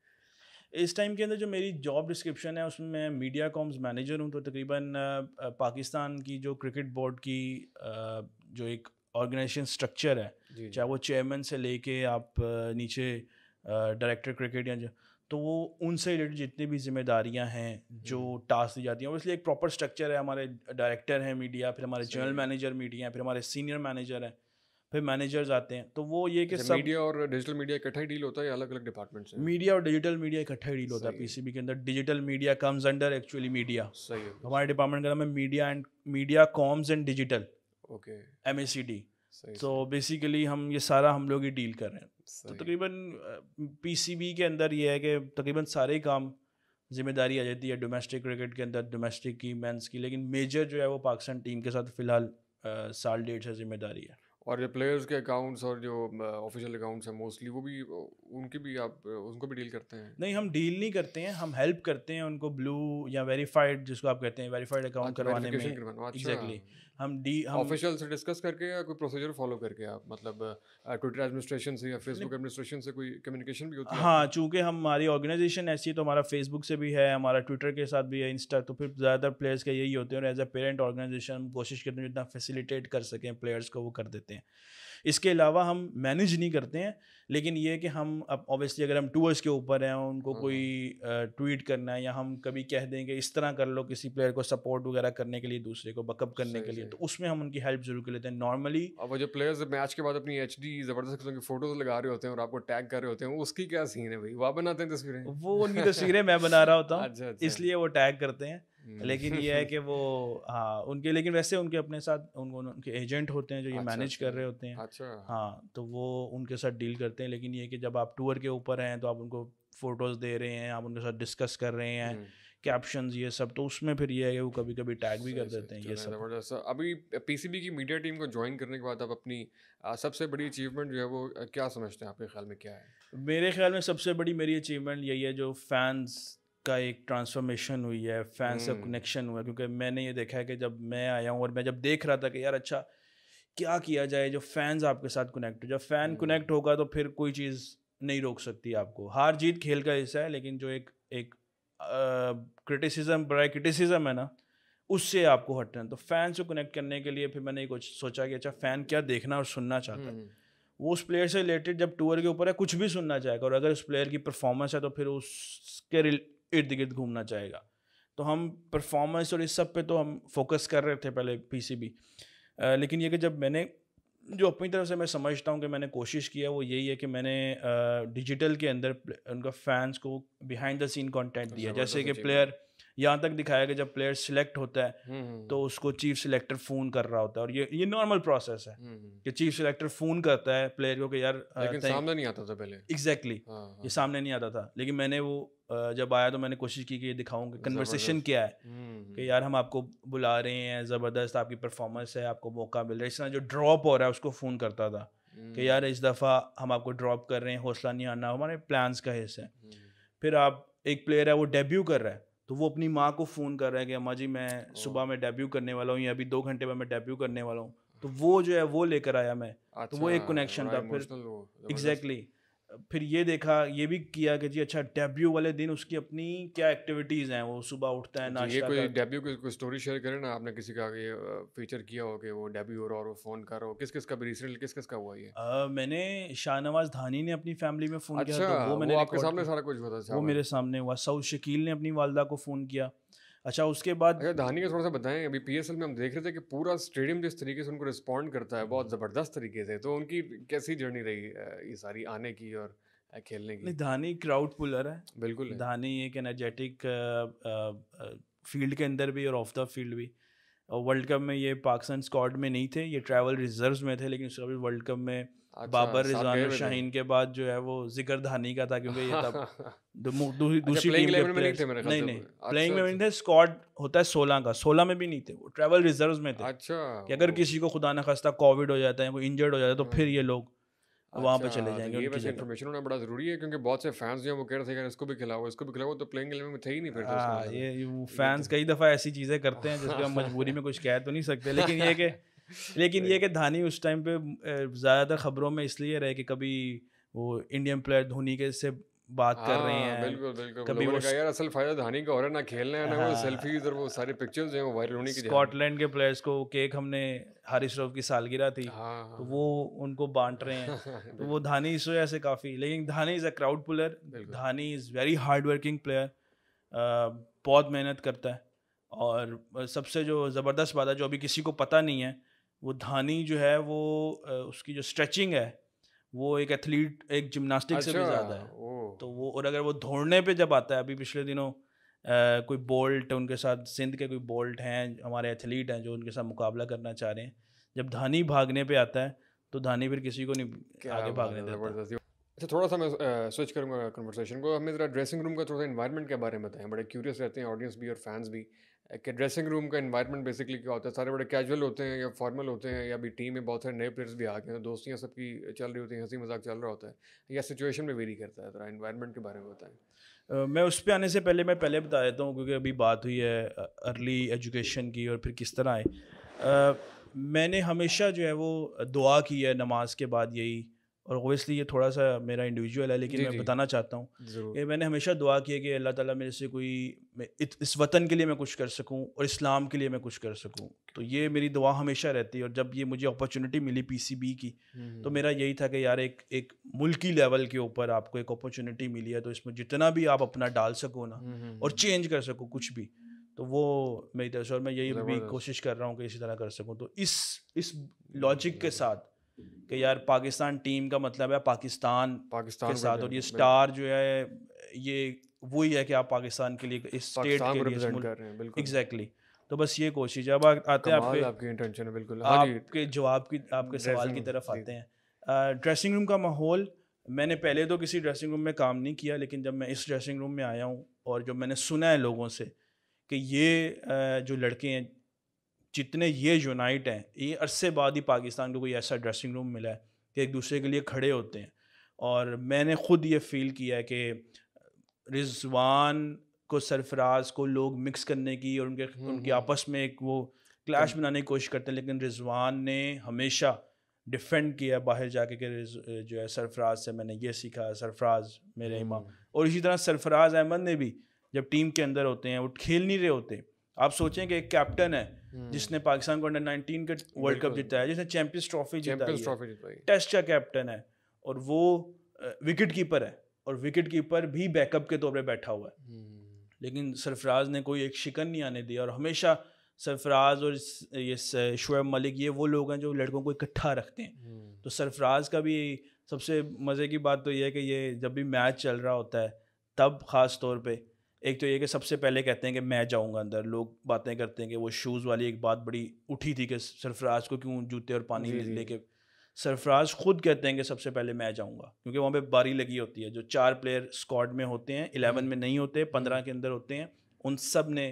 इस टाइम के अंदर जो मेरी जॉब डिस्क्रिप्शन है उसमें मैं मीडिया कॉम्स मैनेजर हूँ तो तकरीबन पाकिस्तान की जो क्रिकेट बोर्ड की जो एक ऑर्गेनाइजेशन स्ट्रक्चर है चाहे वो चेयरमैन से लेके आप नीचे डायरेक्टर क्रिकेट या तो वो उनसे रिलेटेड जितनी भी जिम्मेदारियां हैं जो टास्क दी जाती हैं इसलिए एक प्रॉपर स्ट्रक्चर है हमारे डायरेक्टर हैं मीडिया फिर हमारे जनरल मैनेजर मीडिया हैं फिर हमारे सीनियर मैनेजर हैं फिर मैनेजर्स आते हैं तो वो ये कि अच्छा, सब मीडिया और डिजिटल मीडिया इकट्ठा ही डील होता है अलग अलग डिपार्टमेंट से मीडिया और डिजिटल मीडिया इकट्ठा ही डील होता है पीसीबी के अंदर digital media comes under actually media सही है हमारे डिपार्टमेंट का नाम है media and media comms and digital M S C D तो बेसिकली हम ये सारा हम लोग ही डील कर रहे हैं तो तकरीबन बी के अंदर ये है कि तकरीबन सारे काम जिम्मेदारी आ जाती है डोमेस्टिक क्रिकेट के अंदर डोमेस्टिक की मेंस की लेकिन मेजर जो है वो पाकिस्तान टीम के साथ फिलहाल साल डेढ़ से जिम्मेदारी है और ये प्लेयर्स के अकाउंट्स और जो ऑफिशियल अकाउंट्स हैं मोस्टली वो भी उनकी भी आप उनको भी डील करते हैं नहीं हम डील नहीं करते हैं हम हेल्प करते हैं उनको ब्लू या वेरीफाइड जिसको आप कहते हैं वेरीफाइड अकाउंट अच्छा, करवाने में एग्जैक्टली अच्छा। हम डी हम ऑफिशियल से डिस्कस करके या कोई प्रोसीजर फॉलो करके आप मतलब ट्विटर एडमिनिस्ट्रेशन से या फेसबुक एडमिनिस्ट्रेशन से कोई कम्युनिकेशन भी होती है हाँ चूँकि हमारी ऑर्गेनाइजेशन ऐसी है तो हमारा फेसबुक से भी है हमारा ट्विटर के साथ भी है इंस्टा तो फिर ज़्यादातर प्लेयर्स का यही होते हैं और एज अ पेरेंट ऑर्गेनाइजेशन हम कोशिश करते हैं जितना फैसिलिटेट कर सकें प्लेयर्स को वो कर देते हैं इसके अलावा हम मैनेज नहीं करते हैं लेकिन ये कि हम अब ऑब्वियसली अगर हम टूअर्स के ऊपर हैं उनको कोई ट्वीट हम्म। करना है या हम कभी कह दें कि इस तरह कर लो किसी प्लेयर को सपोर्ट वगैरह करने के लिए दूसरे को बकअप करने के लिए तो उसमें हम उनकी हेल्प जरूर कर लेते हैं नॉर्मली और वो जो प्लेयर्स मैच के बाद अपनी एच डी जबरदस्त किस्म की फोटोज लगा रहे होते हैं और आपको टैग कर रहे होते हैं उसकी क्या सीन है भाई वह बनाते हैं तस्वीरें वो उनकी तस्वीरें मैं बना रहा होता हूँ अच्छा, अच्छा। इसलिए वो टैग करते हैं हम्म। लेकिन ये है कि वो हाँ उनके लेकिन वैसे उनके अपने साथ उनको उनके एजेंट होते हैं जो ये मैनेज अच्छा, कर रहे होते हैं अच्छा हाँ तो वो उनके साथ डील करते हैं करते हैं लेकिन ये कि जब आप टूर के ऊपर हैं तो आप उनको फ़ोटोज़ दे रहे हैं आप उनके साथ डिस्कस कर रहे हैं कैप्शन हम्म। ये सब तो उसमें फिर ये है कि वो कभी कभी टैग भी कर देते हैं ये सब अभी पीसीबी की मीडिया टीम को ज्वाइन करने के बाद आप अपनी सबसे बड़ी अचीवमेंट जो है वो क्या समझते हैं आपके ख्याल में क्या है मेरे ख्याल में सबसे बड़ी मेरी अचीवमेंट यही है जो फैंस का एक ट्रांसफॉर्मेशन हुई है फैंस का कनेक्शन हम्म। हुआ क्योंकि मैंने ये देखा है कि जब मैं आया हूँ और मैं जब देख रहा था कि यार अच्छा क्या किया जाए जो फैंस आपके साथ कनेक्ट हो जब फैन कनेक्ट हम्म। होगा तो फिर कोई चीज़ नहीं रोक सकती आपको हार जीत खेल का हिस्सा है लेकिन जो एक एक क्रिटिसिज्म बड़ा क्रिटिसिज्म है ना उससे आपको हटना तो फैन से कनेक्ट करने के लिए फिर मैंने कुछ सोचा कि अच्छा फ़ैन क्या देखना और सुनना चाहता है हम्म। वो उस प्लेयर से रिलेटेड जब टूर के ऊपर है कुछ भी सुनना चाहेगा और अगर उस प्लेयर की परफॉर्मेंस है तो फिर उसके इर्द गिर्द घूमना चाहेगा तो हम परफॉर्मेंस और इस सब पे तो हम फोकस कर रहे थे पहले पीसीबी लेकिन ये कि जब मैंने जो अपनी तरफ से मैं समझता हूँ कि मैंने कोशिश किया वो यही है कि मैंने डिजिटल के अंदर उनका फैंस को बिहाइंड द सीन कंटेंट दिया जैसे कि प्लेयर यहाँ तक दिखाया कि जब प्लेयर सिलेक्ट होता है हम्म, हम्म, तो हम्म। उसको चीफ सिलेक्टर फोन कर रहा होता है और ये ये नॉर्मल प्रोसेस है कि चीफ सिलेक्टर फोन करता है प्लेयर को कि यार लेकिन सामने नहीं आता था पहले एग्जैक्टली exactly, हाँ, हाँ। ये सामने नहीं आता था लेकिन मैंने वो जब आया तो मैंने कोशिश की कि ये दिखाऊं कि कन्वर्सेशन क्या है कि यार हम आपको बुला रहे हैं ज़बरदस्त आपकी परफॉर्मेंस है आपको मौका मिल रहा है इस तरह जो ड्रॉप हो रहा है उसको फ़ोन करता था कि यार इस दफ़ा हम आपको ड्रॉप कर रहे हैं हौसला नहीं आना हमारे प्लान का हिस्सा है फिर आप एक प्लेयर है वो डेब्यू कर रहा है तो वो अपनी माँ को फ़ोन कर रहा है कि अम्मा जी मैं सुबह में डेब्यू करने वाला हूँ या अभी दो घंटे में मैं डेब्यू करने वाला हूँ तो वो जो है वो लेकर आया मैं तो वो एक कनेक्शन अच्छा, था फिर एग्जैक्टली फिर ये देखा ये भी किया कि जी अच्छा डेब्यू वाले दिन उसकी अपनी क्या एक्टिविटीज़ हैं वो सुबह उठता है नाश्ता ये कोई डेब्यू की कोई स्टोरी शेयर करें ना आपने किसी का ये फीचर किया हो कि वो डेब्यू हो रहा हो फ़ोन कर रहा हो किस किस का रिसेंटली किस किस का हुआ ये आ, मैंने शाहनवाज धानी ने अपनी फैमिली में फ़ोन अच्छा, किया तो अच्छा, वो मैंने वो आपके सामने सारा कुछ हुआ था वो मेरे सामने हुआ सऊद शकील ने अपनी वालदा को फ़ोन किया अच्छा उसके बाद अच्छा धानी का थोड़ा सा बताएं अभी पी में हम देख रहे थे कि पूरा स्टेडियम जिस तरीके से उनको रिस्पॉन्ड करता है बहुत ज़बरदस्त तरीके से तो उनकी कैसी जर्नी रही ये सारी आने की और खेलने की धानी क्राउड पुलर है बिल्कुल है। धानी एक एनर्जेटिक फील्ड के अंदर भी और ऑफ द फील्ड भी वर्ल्ड कप में ये पाकिस्तान स्कॉड में नहीं थे ये ट्रैवल रिजर्व में थे लेकिन उसका भी वर्ल्ड कप में अच्छा, बाबर रिजवान शाहीन के बाद जो है वो जिक्र धानी का था क्योंकि ये तब दूसरी टीम अच्छा, के प्लेयर नहीं नहीं प्लेइंग में नहीं थे स्क्वाड अच्छा, अच्छा। होता है सोलह का सोलह में भी नहीं थे वो ट्रेवल रिजर्व में थे अच्छा कि अगर किसी को खुदा ना खास्ता कोविड हो जाता है कोई इंजर्ड हो जाता है तो फिर ये लोग वहाँ पे चले तो जाएंगे ये वैसे इन्फॉर्मेशन होना बड़ा जरूरी है क्योंकि बहुत से फैंस जो वो कह रहे थे इसको भी खिलाओ इसको भी खिलाओ तो प्लेइंग इलेवन में थे ही नहीं फिर तो हाँ, ये फैंस तो कई दफ़ा ऐसी चीज़ें करते हैं जिसके हम मजबूरी में कुछ कह तो नहीं सकते लेकिन ये कि लेकिन ये कि धानी उस टाइम पे ज़्यादातर खबरों में इसलिए रहे कि कभी वो इंडियन प्लेयर धोनी के से बात कर रहे हाँ, हैं बिल्कुल बिल्कुल कभी वो यार असल फायदा धानी का हो रहा है ना खेलने है ना वो सेल्फीज हाँ। और वो सारे पिक्चर्स हैं वो वायरल होने की स्कॉटलैंड के प्लेयर्स को केक हमने हारिस रऊफ की सालगिरह थी हाँ, तो वो उनको बांट रहे हैं तो वो धानी इस वजह से काफ़ी लेकिन Dhani is a crowd puller Dhani is very hard working player बहुत मेहनत करता है और सबसे जो ज़बरदस्त बात है जो अभी किसी को पता नहीं है वो धानी जो है वो उसकी जो स्ट्रेचिंग है वो एक एथलीट एक जिमनास्टिक अच्छा, से भी अच्छा, ज़्यादा है तो वो और अगर वो दौड़ने पे जब आता है अभी पिछले दिनों आ, कोई बोल्ट उनके साथ सिंध के कोई बोल्ट हैं हमारे एथलीट हैं जो उनके साथ मुकाबला करना चाह रहे हैं जब धानी भागने पे आता है तो धानी फिर किसी को नहीं आगे भागने अच्छा थोड़ा सा मैं स्विच करूँगा कन्वर्सेशन को हमें ज़रा ड्रेसिंग रूम का थोड़ा सा इन्वायरमेंट के बारे में बताएं बड़े क्यूरियस रहते हैं ऑडियंस भी और फैंस भी एक ड्रेसिंग रूम का इन्वायरमेंट बेसिकली क्या होता है सारे बड़े कैजुअल होते हैं या फॉर्मल होते हैं या अभी टीम में बहुत सारे नए प्लेयर्स भी आ गए हैं दोस्तियाँ सबकी चल रही होती हैं हंसी मजाक चल रहा होता है या सिचुएशन में वेरी करता है थोड़ा इन्वायरमेंट के बारे में बताएं मैं उस पर आने से पहले मैं पहले बता देता हूँ क्योंकि अभी बात हुई है अर्ली एजुकेशन की और फिर किस तरह आए मैंने हमेशा जो है वो दुआ की है नमाज के बाद यही और ओबियसली ये थोड़ा सा मेरा इंडिविजुअल है लेकिन मैं बताना चाहता हूँ कि मैंने हमेशा दुआ की है कि अल्लाह ताला मेरे से कोई इस वतन के लिए मैं कुछ कर सकूँ और इस्लाम के लिए मैं कुछ कर सकूँ तो ये मेरी दुआ हमेशा रहती है और जब ये मुझे अपॉर्चुनिटी मिली पी की हम्म। तो मेरा यही था कि यार एक एक मुल्की लेवल के ऊपर आपको एक अपॉर्चुनिटी मिली है तो इसमें जितना भी आप अपना डाल सको ना हम्म, हम्म, और चेंज कर सको कुछ भी तो वो मेरी तरफ से और मैं यही भी कोशिश कर रहा हूँ कि इसी तरह कर सकूँ तो इस इस लॉजिक के साथ कि यार पाकिस्तान टीम का मतलब है पाकिस्तान पाकिस्तान के साथ और ये स्टार जो है ये वही है कि आप पाकिस्तान के लिए इस स्टेट के लिए एग्जैक्टली तो बस ये कोशिश है अब आते हैं आपके इंटेंशन है बिल्कुल हाँ आपके जवाब की आपके सवाल की तरफ आते हैं ड्रेसिंग रूम का माहौल मैंने पहले तो किसी ड्रेसिंग रूम में काम नहीं किया लेकिन जब मैं इस ड्रेसिंग रूम में आया हूँ और जब मैंने सुना है लोगों से कि ये जो लड़के हैं जितने ये यूनाइट हैं ये अरसे बाद ही पाकिस्तान को कोई ऐसा ड्रेसिंग रूम मिला है कि एक दूसरे के लिए खड़े होते हैं और मैंने ख़ुद ये फील किया है कि रिजवान को सरफराज को लोग मिक्स करने की और उनके हम्म, उनके हम्म। आपस में एक वो क्लैश हाँ। बनाने की कोशिश करते हैं लेकिन रिजवान ने हमेशा डिफेंड किया बाहर जाके कि जो है सरफराज से मैंने ये सीखा सरफराज मेरे हम्म। इमाम और इसी तरह सरफराज अहमद ने भी जब टीम के अंदर होते हैं वो खेल नहीं रहे होते आप सोचें कि एक कैप्टन है हम्म। जिसने पाकिस्तान को अंडर नाइनटीन के वर्ल्ड कप जीता है जिसने चैंपियंस ट्रॉफी जीता है टेस्ट का कैप्टन है और वो विकेट कीपर है और विकेट कीपर भी बैकअप के तौर पर बैठा हुआ है हम्म। लेकिन सरफराज ने कोई एक शिकन नहीं आने दिया और हमेशा सरफराज और ये शुएब मलिक ये वो लोग हैं जो लड़कों को इकट्ठा रखते हैं हम्म। तो सरफराज का भी सबसे मज़े की बात तो ये है कि ये जब भी मैच चल रहा होता है तब ख़ास तौर पे एक तो ये कि सबसे पहले कहते हैं कि मैं जाऊंगा अंदर लोग बातें करते हैं कि वो शूज़ वाली एक बात बड़ी उठी थी कि सरफराज को क्यों जूते और पानी लेके सरफराज खुद कहते हैं कि सबसे पहले मैं जाऊंगा क्योंकि वहाँ पे बारी लगी होती है जो चार प्लेयर स्क्वाड में होते हैं इलेवन हम्म। में नहीं होते पंद्रह हम्म। के अंदर होते हैं उन सब ने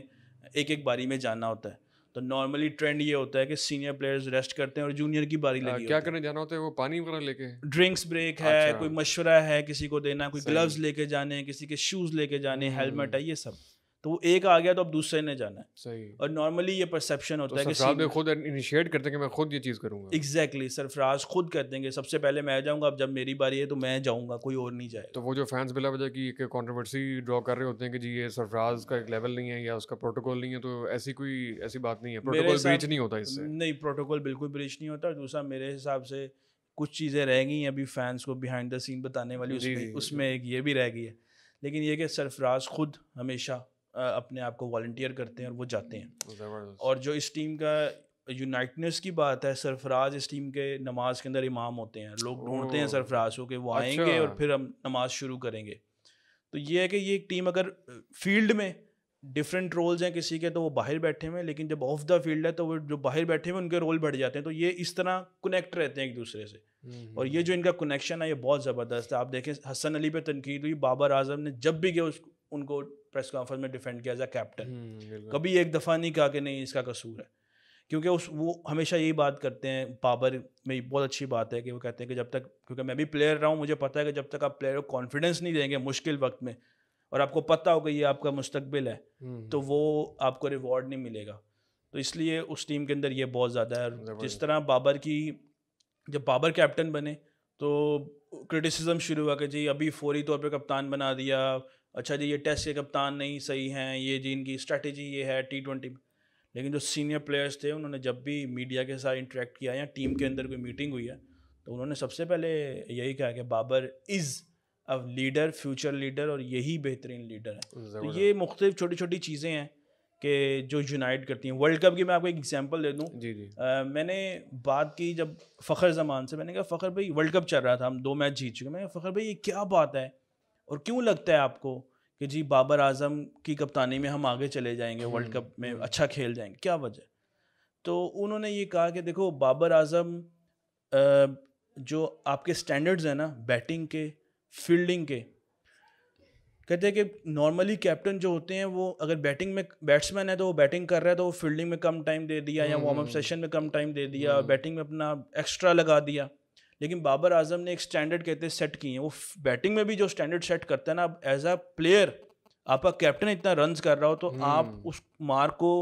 एक एक बारी में जाना होता है तो नॉर्मली ट्रेंड ये होता है कि सीनियर प्लेयर्स रेस्ट करते हैं और जूनियर की बारी लगी क्या करने जाना होता है वो पानी वगैरह लेके ड्रिंक्स ब्रेक है अच्छा। कोई मशवरा है किसी को देना कोई ग्लव्स लेके जाने किसी के शूज लेके जाने हेलमेट हम्म। है ये सब तो वो एक आ गया तो अब दूसरे ने जाना है सही और नॉर्मली ये परसेप्शन होता तो है कि खुद इनिशिएट करते हैं कि मैं खुद ये चीज़ करूँगा एग्जैक्टली exactly, सरफराज खुद कर देंगे सबसे पहले मैं जाऊँगा अब जब मेरी बारी है तो मैं जाऊँगा कोई और नहीं जाए तो वो जो फैंस बिला वजह की एक कॉन्ट्रोवर्सी ड्रॉ कर रहे होते हैं कि जी ये सरफराज का एक लेवल नहीं है या उसका प्रोटोकॉल नहीं है तो ऐसी कोई ऐसी बात नहीं है प्रोटोकॉल ब्रीच नहीं होता इससे नहीं प्रोटोकॉल बिल्कुल ब्रीच नहीं होता दूसरा मेरे हिसाब से कुछ चीज़ें रह गई हैं अभी फैंस को बिहाइंड द सीन बताने वाली उसमें उसमें एक ये भी रह गई है लेकिन ये कि सरफराज खुद हमेशा अपने आप को वॉल्टियर करते हैं और वो जाते हैं और जो इस टीम का यूनाइटनेस की बात है सरफराज इस टीम के नमाज के अंदर इमाम होते हैं लोग ढूंढते हैं सरफराज को कि वो अच्छा। आएंगे और फिर हम नमाज शुरू करेंगे तो ये है कि ये एक टीम अगर फील्ड में डिफरेंट रोल्स हैं किसी के तो वो बाहर बैठे हुए लेकिन जब ऑफ द फील्ड है तो वो जो बाहर बैठे हुए उनके रोल बढ़ जाते हैं तो ये इस तरह कनेक्ट रहते हैं एक दूसरे से हम्म, और ये हम्म। जो इनका कनेक्शन है ये बहुत ज़बरदस्त है आप देखें हसन अली पे तनकीद हुई बाबर आजम ने जब भी गए उसको उनको प्रेस कॉन्फ्रेंस में डिफेंड किया एज अ कैप्टन हम्म, कभी एक दफ़ा नहीं कहा कि नहीं इसका कसूर है क्योंकि उस वो हमेशा यही बात करते हैं बाबर में बहुत अच्छी बात है कि वो कहते हैं कि जब तक क्योंकि मैं भी प्लेयर रहा हूँ मुझे पता है कि जब तक आप प्लेयर को कॉन्फिडेंस नहीं देंगे मुश्किल वक्त में और आपको पता होगा ये आपका मुस्तबिल है हम्म, हम्म। तो वो आपको रिवॉर्ड नहीं मिलेगा तो इसलिए उस टीम के अंदर ये बहुत ज़्यादा है जिस तरह बाबर की जब बाबर कैप्टन बने तो क्रिटिसिज्म शुरू हुआ कि जी अभी फौरी तौर पे कप्तान बना दिया अच्छा जी ये टेस्ट के कप्तान नहीं सही हैं ये जी इनकी स्ट्रैटेजी ये है टी ट्वेंटी में लेकिन जो सीनियर प्लेयर्स थे उन्होंने जब भी मीडिया के साथ इंटरेक्ट किया या टीम के अंदर कोई मीटिंग हुई है तो उन्होंने सबसे पहले यही कहा कि बाबर इज़ अब लीडर फ्यूचर लीडर और यही बेहतरीन लीडर है तो ये मुख्त छोटी छोटी चीज़ें हैं कि जो यूनाइट करती हैं वर्ल्ड कप की मैं आपको एक एग्जांपल दे दूं जी जी आ, मैंने बात की जब फ़खर जमान से मैंने कहा फ़खर भाई वर्ल्ड कप चल रहा था हम दो मैच जीत चुके मैंने फ़खर भाई ये क्या बात है और क्यों लगता है आपको कि जी बाबर आजम की कप्तानी में हम आगे चले जाएंगे हम्म, वर्ल्ड कप में हम्म। अच्छा खेल जाएंगे क्या वजह तो उन्होंने ये कहा कि देखो बाबर आजम जो आपके स्टैंडर्ड्स हैं ना बैटिंग के फील्डिंग के कहते हैं कि नॉर्मली कैप्टन जो होते हैं वो अगर बैटिंग में बैट्समैन है तो वो बैटिंग कर रहा है तो वो फील्डिंग में कम टाइम दे दिया या वार्म अप सेशन में कम टाइम दे दिया बैटिंग हम्म। में अपना एक्स्ट्रा लगा दिया लेकिन बाबर आजम ने एक स्टैंडर्ड कहते हैं सेट किए हैं वो बैटिंग में भी जो स्टैंडर्ड सेट करता है ना आप एज अ प्लेयर आपका कैप्टन इतना रन कर रहा हो तो आप हम्म। उस मार्क को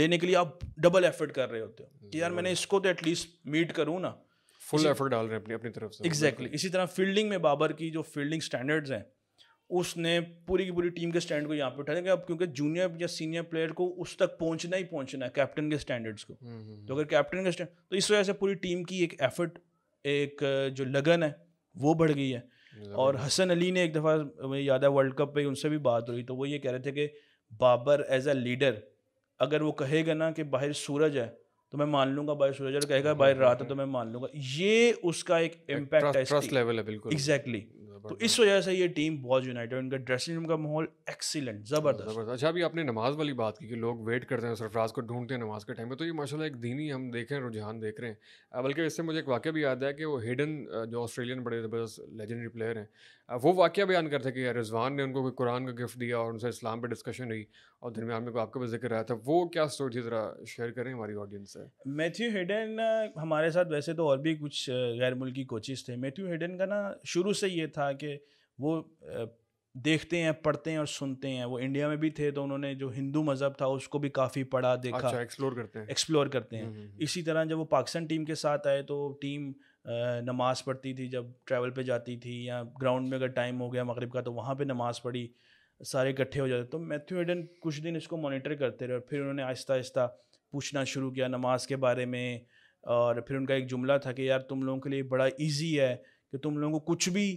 लेने के लिए आप डबल एफर्ट कर रहे होते हो कि यार मैंने इसको तो एटलीस्ट मीट करूँ ना फुल एफर्ट डाल रहे हैं अपनी अपनी तरफ से एग्जैक्टली exactly. इसी तरह फील्डिंग में बाबर की जो फील्डिंग स्टैंडर्ड्स हैं उसने पूरी की पूरी टीम के स्टैंड को यहाँ पे उठाया अब क्योंकि जूनियर या सीनियर प्लेयर को उस तक पहुँचना ही पहुँचना है कैप्टन के स्टैंडर्ड्स को हम्म, हम्म, तो अगर कैप्टन के स्टैंड तो इस वजह से पूरी टीम की एक एफर्ट एक जो लगन है वो बढ़ गई है और हसन अली ने एक दफ़ा मुझे याद है वर्ल्ड कप पे उनसे भी बात हुई तो वो ये कह रहे थे कि बाबर एज अ लीडर अगर वो कहेगा ना कि बाहर सूरज है तो मैं मान लूंगा बाहर सूरज और कहेगा बाहर रात है तो मैं मान लूंगा ये उसका एक इम्पैक्ट है लेवल है बिल्कुल एग्जैक्टली तो हाँ। इस वजह से ये टीम बहुत यूनाइटेड उनका ड्रेसिंग रूम का माहौल एक्सीलेंट जबरदस्त जबरदस्त अच्छा अभी आपने नमाज वाली बात की कि लोग वेट करते हैं सरफराज को ढूंढते हैं नमाज के टाइम पे तो ये माशाल्लाह एक दीनी हम देख रहे हैं रुझान देख रहे हैं बल्कि इससे मुझे एक वाक्य भी याद है कि वो हिडन जो ऑस्ट्रेलियन बड़े ज़बरदस्त लेजेंडरी प्लेयर हैं वो वाक्य बयान करते कि रिजवान ने उनको कोई कुरान का गिफ्ट दिया और उनसे इस्लाम पर डिस्कशन हुई और दरमियान में कोई आपका भी जिक्र आया था वो क्या स्टोरी थी ज़रा शेयर करें हमारी ऑडियंस से मैथ्यू हेडन हमारे साथ वैसे तो और भी कुछ गैर मुल्की कोचिज़ थे मैथ्यू हेडन का ना शुरू से ये था कि वो देखते हैं पढ़ते हैं और सुनते हैं वो इंडिया में भी थे तो उन्होंने जो हिंदू मज़हब था उसको भी काफ़ी पढ़ा देखा अच्छा एक्सप्लोर करते हैं एक्सप्लोर करते हैं हम्म, हम्म, हम्म। इसी तरह जब वो पाकिस्तान टीम के साथ आए तो टीम नमाज़ पढ़ती थी जब ट्रैवल पे जाती थी या ग्राउंड में अगर टाइम हो गया मगरिब का तो वहाँ पे नमाज़ पढ़ी सारे इकट्ठे हो जाते तो मैथ्यू एडन कुछ दिन इसको मॉनिटर करते रहे और फिर उन्होंने आहिस्ता आहिस्ता पूछना शुरू किया नमाज के बारे में और फिर उनका एक जुमला था कि यार तुम लोगों के लिए बड़ा ईजी है कि तुम लोगों को कुछ भी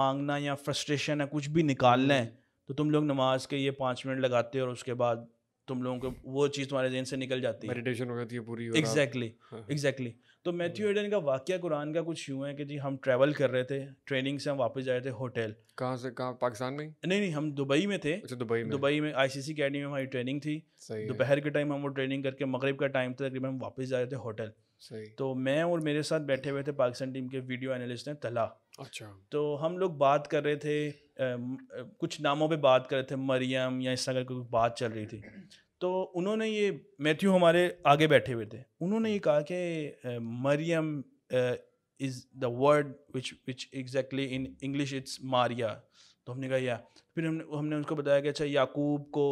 मांगना या फ्रस्ट्रेशन या कुछ भी निकालना है तो तुम लोग नमाज के ये पाँच मिनट लगाते हो और उसके बाद तुम लोगों को वो चीज़ तुम्हारे जहन से निकल जाती है मेडिटेशन हो जाती है पूरी एग्जैक्टली एग्जैक्टली हाँ, हाँ। तो मैथ्यू एडन का वाक्य कुरान का कुछ यूँ है कि जी हम ट्रैवल कर रहे थे ट्रेनिंग से हम वापस जा रहे थे होटल कहाँ से कहाँ पाकिस्तान में नहीं नहीं हम दुबई में थे अच्छा दुबई में दुबई में आईसीसी अकेडमी में हमारी ट्रेनिंग थी दोपहर के टाइम हम वो ट्रेनिंग करके मगरब का टाइम था तकरीबन हम वापस जा रहे थे होटल तो मैं और मेरे साथ बैठे हुए थे पाकिस्तान टीम के वीडियो एनालिस्ट हैं तला अच्छा तो हम लोग बात कर रहे थे आ, कुछ नामों पे बात कर रहे थे मरियम या इस तरह की कुछ बात चल रही थी तो उन्होंने ये मैथ्यू हमारे आगे बैठे हुए थे उन्होंने ये कहा कि Maryam is the word which which exactly in English it's Maria तो हमने कहा या फिर हमने हमने उसको बताया कि अच्छा याकूब को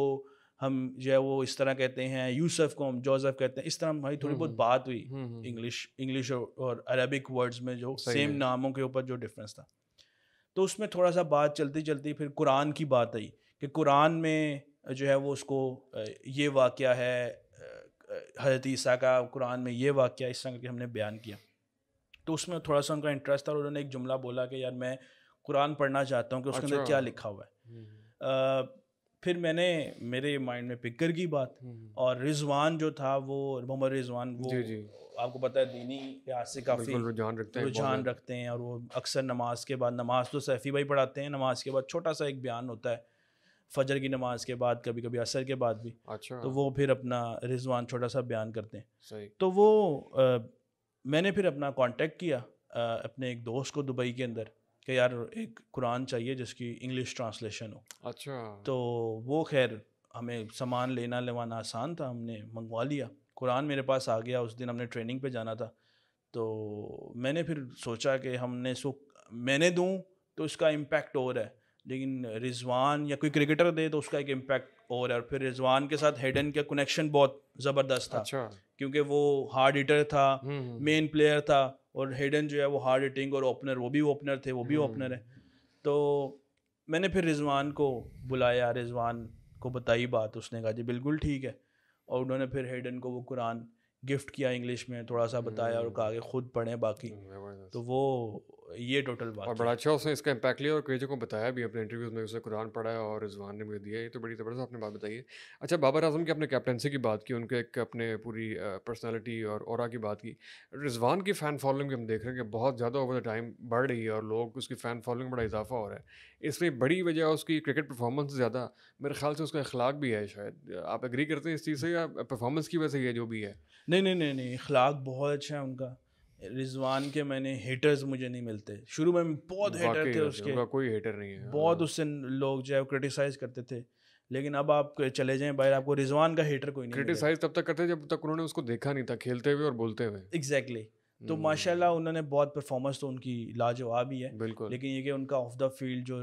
हम जो है वो इस तरह कहते हैं यूसफ को हम जोसफ कहते हैं इस तरह हमारी थोड़ी हम्म, बहुत हम्म। बात हुई हम्म, इंग्लिश इंग्लिश और अरबिक वर्ड्स में जो सेम नामों के ऊपर जो डिफरेंस था तो उसमें थोड़ा सा बात चलती चलती फिर कुरान की बात आई कि कुरान में जो है वो उसको ये वाक़ है हजरत ईसा का कुरान में ये वाक़ इस तरह करके हमने बयान किया तो उसमें थोड़ा सा उनका इंटरेस्ट था और उन्होंने एक जुमला बोला कि यार मैं कुरान पढ़ना चाहता हूँ कि उसके अंदर अच्छा। क्या लिखा हुआ है फिर मैंने मेरे माइंड में पिक्कर की बात हम्म, हम्म। और रिजवान जो था वो मोहम्मद रिजवान वो जी जी। आपको पता है दीनी लिहाज से काफ़ी रुझान रखते हैं रुझान रखते हैं और वो अक्सर नमाज के बाद नमाज तो सैफ़ी भाई पढ़ाते हैं नमाज के बाद छोटा सा एक बयान होता है फजर की नमाज के बाद कभी कभी असर के बाद भी अच्छा तो वो फिर अपना रिजवान छोटा सा बयान करते हैं तो वो आ, मैंने फिर अपना कांटेक्ट किया आ, अपने एक दोस्त को दुबई के अंदर कि यार एक कुरान चाहिए जिसकी इंग्लिश ट्रांसलेशन हो अच्छा तो वो खैर हमें सामान लेना लेवाना आसान था हमने मंगवा लिया कुरान मेरे पास आ गया उस दिन हमने ट्रेनिंग पे जाना था तो मैंने फिर सोचा कि हमने सो मैंने दूँ तो इसका इम्पैक्ट और है लेकिन रिजवान या कोई क्रिकेटर दे तो उसका एक इम्पैक्ट और है और फिर रिजवान के साथ हेडन का कनेक्शन बहुत ज़बरदस्त था अच्छा। क्योंकि वो हार्ड हिटर था मेन हम्म, प्लेयर हम्म। था और हेडन जो है वो हार्ड हिटिंग और ओपनर वो भी ओपनर थे वो भी ओपनर हम्म। है तो मैंने फिर रिजवान को बुलाया रिजवान को बताई बात उसने कहा जी बिल्कुल ठीक है और उन्होंने फिर हेडन को वो कुरान गिफ्ट किया इंग्लिश में थोड़ा सा बताया और हम्म। कहा कि खुद पढ़ें बाकी तो वो ये टोटल बात और बड़ा अच्छा उसने इसका इम्पैक्ट लिया और कई को बताया भी अपने इंटरव्यूज में उसने कुरान पढ़ा और रिजवान ने मुझे दिया ये तो बड़ी ज़बरदस्त आपने बात बताई है अच्छा बाबर आजम की अपने कैप्टनसी की बात की उनके एक अपने पूरी पर्सनैलिटी और और की बात की रिजवान की फ़ैन फॉलोइंग हम देख रहे हैं कि बहुत ज़्यादा ओवर द टाइम बढ़ रही है और लोग उसकी फ़ैन फॉलोइंग बड़ा इजाफा हो रहा है इसलिए बड़ी वजह उसकी क्रिकेट परफॉर्मेंस ज़्यादा मेरे ख्याल से उसका अखलाक भी है शायद आप एग्री करते हैं इस चीज़ से या परफॉर्मेंस की वजह से यह जो भी है नहीं नहीं नहीं नहीं अखलाक बहुत अच्छा है उनका रिजवान के मैंने हेटर्स मुझे नहीं मिलते शुरू में बहुत हेटर थे उसके कोई हेटर नहीं है बहुत हाँ। उससे लोग जो है क्रिटिसाइज करते थे लेकिन अब आप चले जाएं बाहर आपको रिजवान का हेटर कोई नहीं क्रिटिसाइज तब तक करते जब तक उन्होंने उसको देखा नहीं था खेलते हुए और बोलते हुए एग्जैक्टली तो हम्म। माशाल्लाह उन्होंने बहुत परफॉर्मेंस तो उनकी लाजवाब ही है बिल्कुल लेकिन ये कि उनका ऑफ द फील्ड जो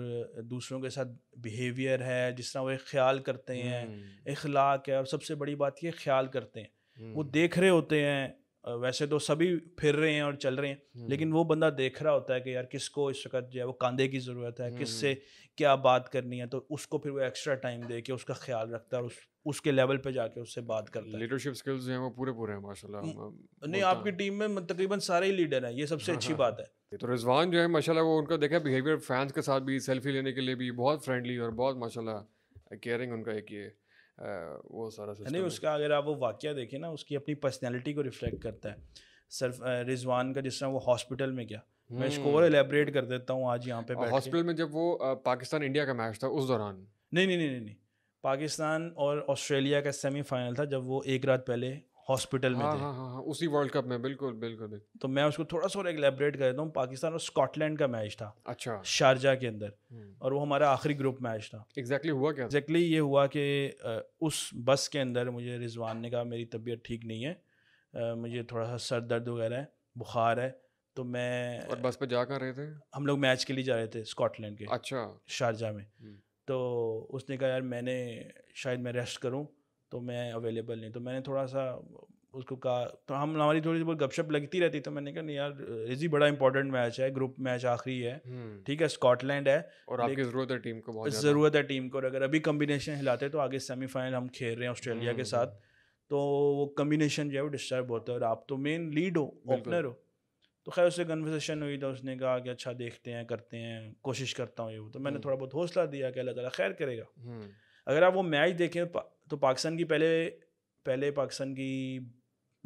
दूसरों के साथ बिहेवियर है जिस तरह वो एक ख्याल करते हैं हम्म। इखलाक है और सबसे बड़ी बात ये ख्याल करते हैं वो हम्म। देख रहे होते हैं वैसे तो सभी फिर रहे हैं और चल रहे हैं हम्म। लेकिन वो बंदा देख रहा होता है कि यार किसको इस वक्त जो है वो कांधे की ज़रूरत है हम्म। किससे क्या बात करनी है तो उसको फिर वो एक्स्ट्रा टाइम दे के उसका ख्याल रखता है और उस उसके लेवल पे जाके उससे बात करता है लीडरशिप स्किल्स हैं वो पूरे पूरे हैं माशाल्लाह नहीं आपकी टीम में तकरीबन सारे ही लीडर हैं ये सबसे अच्छी हाँ, हाँ, बात है हाँ। तो रिजवान जो है माशाल्लाह वो उनका देखा बिहेवियर फैंस के साथ भी सेल्फी लेने के लिए भी बहुत फ्रेंडली और बहुत माशाल्लाह केयरिंग उनका एक ये वो सारा नहीं उसका अगर आप वो वाक्य देखें ना उसकी अपनी पर्सनैलिटी को रिफ्लेक्ट करता है सिर्फ रिजवान का जिस तरह वो हॉस्पिटल में गया मैं इसको और एलेबरेट हम्म। कर देता हूँ आज यहाँ पे हॉस्पिटल में जब वो पाकिस्तान इंडिया का मैच था उस दौरान नहीं नहीं नहीं नहीं पाकिस्तान और ऑस्ट्रेलिया का सेमीफाइनल था जब वो एक रात पहले हॉस्पिटल में हाँ, थे हाँ, हाँ, उसी वर्ल्ड कप में बिल्कुल बिल्कुल तो मैं उसको थोड़ा सा और एलेबरेट कर देता हूँ पाकिस्तान और स्कॉटलैंड का मैच था अच्छा शारजा के अंदर हम्म। और वो हमारा आखिरी ग्रुप मैच था एग्जैक्टली हुआ क्या एग्जैक्टली ये हुआ कि उस बस के अंदर मुझे रिजवान ने कहा मेरी तबीयत ठीक नहीं है मुझे थोड़ा सा सर दर्द वगैरह है बुखार है तो मैं और बस पे जा कर रहे थे हम लोग मैच के लिए जा रहे थे स्कॉटलैंड के अच्छा शारजा में हम्म। तो उसने कहा यार मैंने शायद मैं रेस्ट करूँ तो मैं अवेलेबल नहीं तो मैंने थोड़ा सा उसको कहा तो हम हमारी थोड़ी सी बहुत गपशप लगती रहती तो मैंने कहा नहीं यार रिजी बड़ा इंपॉर्टेंट मैच है ग्रुप मैच आखिरी है हम्म। ठीक है स्कॉटलैंड है और आपकी ज़रूरत है टीम को बहुत ज़रूरत है टीम को और अगर अभी कम्बिनेशन हिलाते तो आगे सेमीफाइनल हम खेल रहे हैं ऑस्ट्रेलिया के हम्म, साथ हम्म। तो वो कम्बिनेशन जो है वो डिस्टर्ब होता है और आप तो मेन लीड हो ओपनर हो तो खैर उससे कन्वर्सेशन हुई तो उसने कहा कि अच्छा देखते हैं करते हैं कोशिश करता हूँ ये तो मैंने थोड़ा बहुत हौसला दिया कि अल्लाह ताला खैर करेगा अगर आप वो मैच देखें तो पाकिस्तान की पहले पहले पाकिस्तान की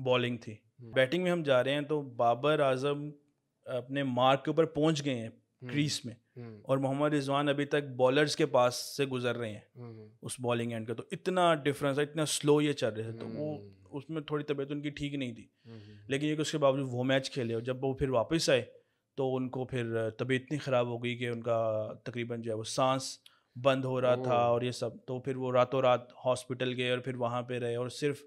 बॉलिंग थी बैटिंग हम्म। में हम जा रहे हैं तो बाबर आजम अपने मार्क के ऊपर पहुंच गए हैं क्रीस हम्म। में हम्म। और मोहम्मद रिजवान अभी तक बॉलर्स के पास से गुजर रहे हैं उस बॉलिंग एंड का तो इतना डिफरेंस है इतना स्लो ये चल रहे थे तो वो उसमें थोड़ी तबीयत उनकी ठीक नहीं थी लेकिन ये उसके बावजूद वो मैच खेले और जब वो फिर वापस आए तो उनको फिर तबीयत इतनी ख़राब हो गई कि उनका तकरीबन जो है वो सांस बंद हो रहा था और ये सब तो फिर वो रातों रात हॉस्पिटल गए और फिर वहाँ पे रहे और सिर्फ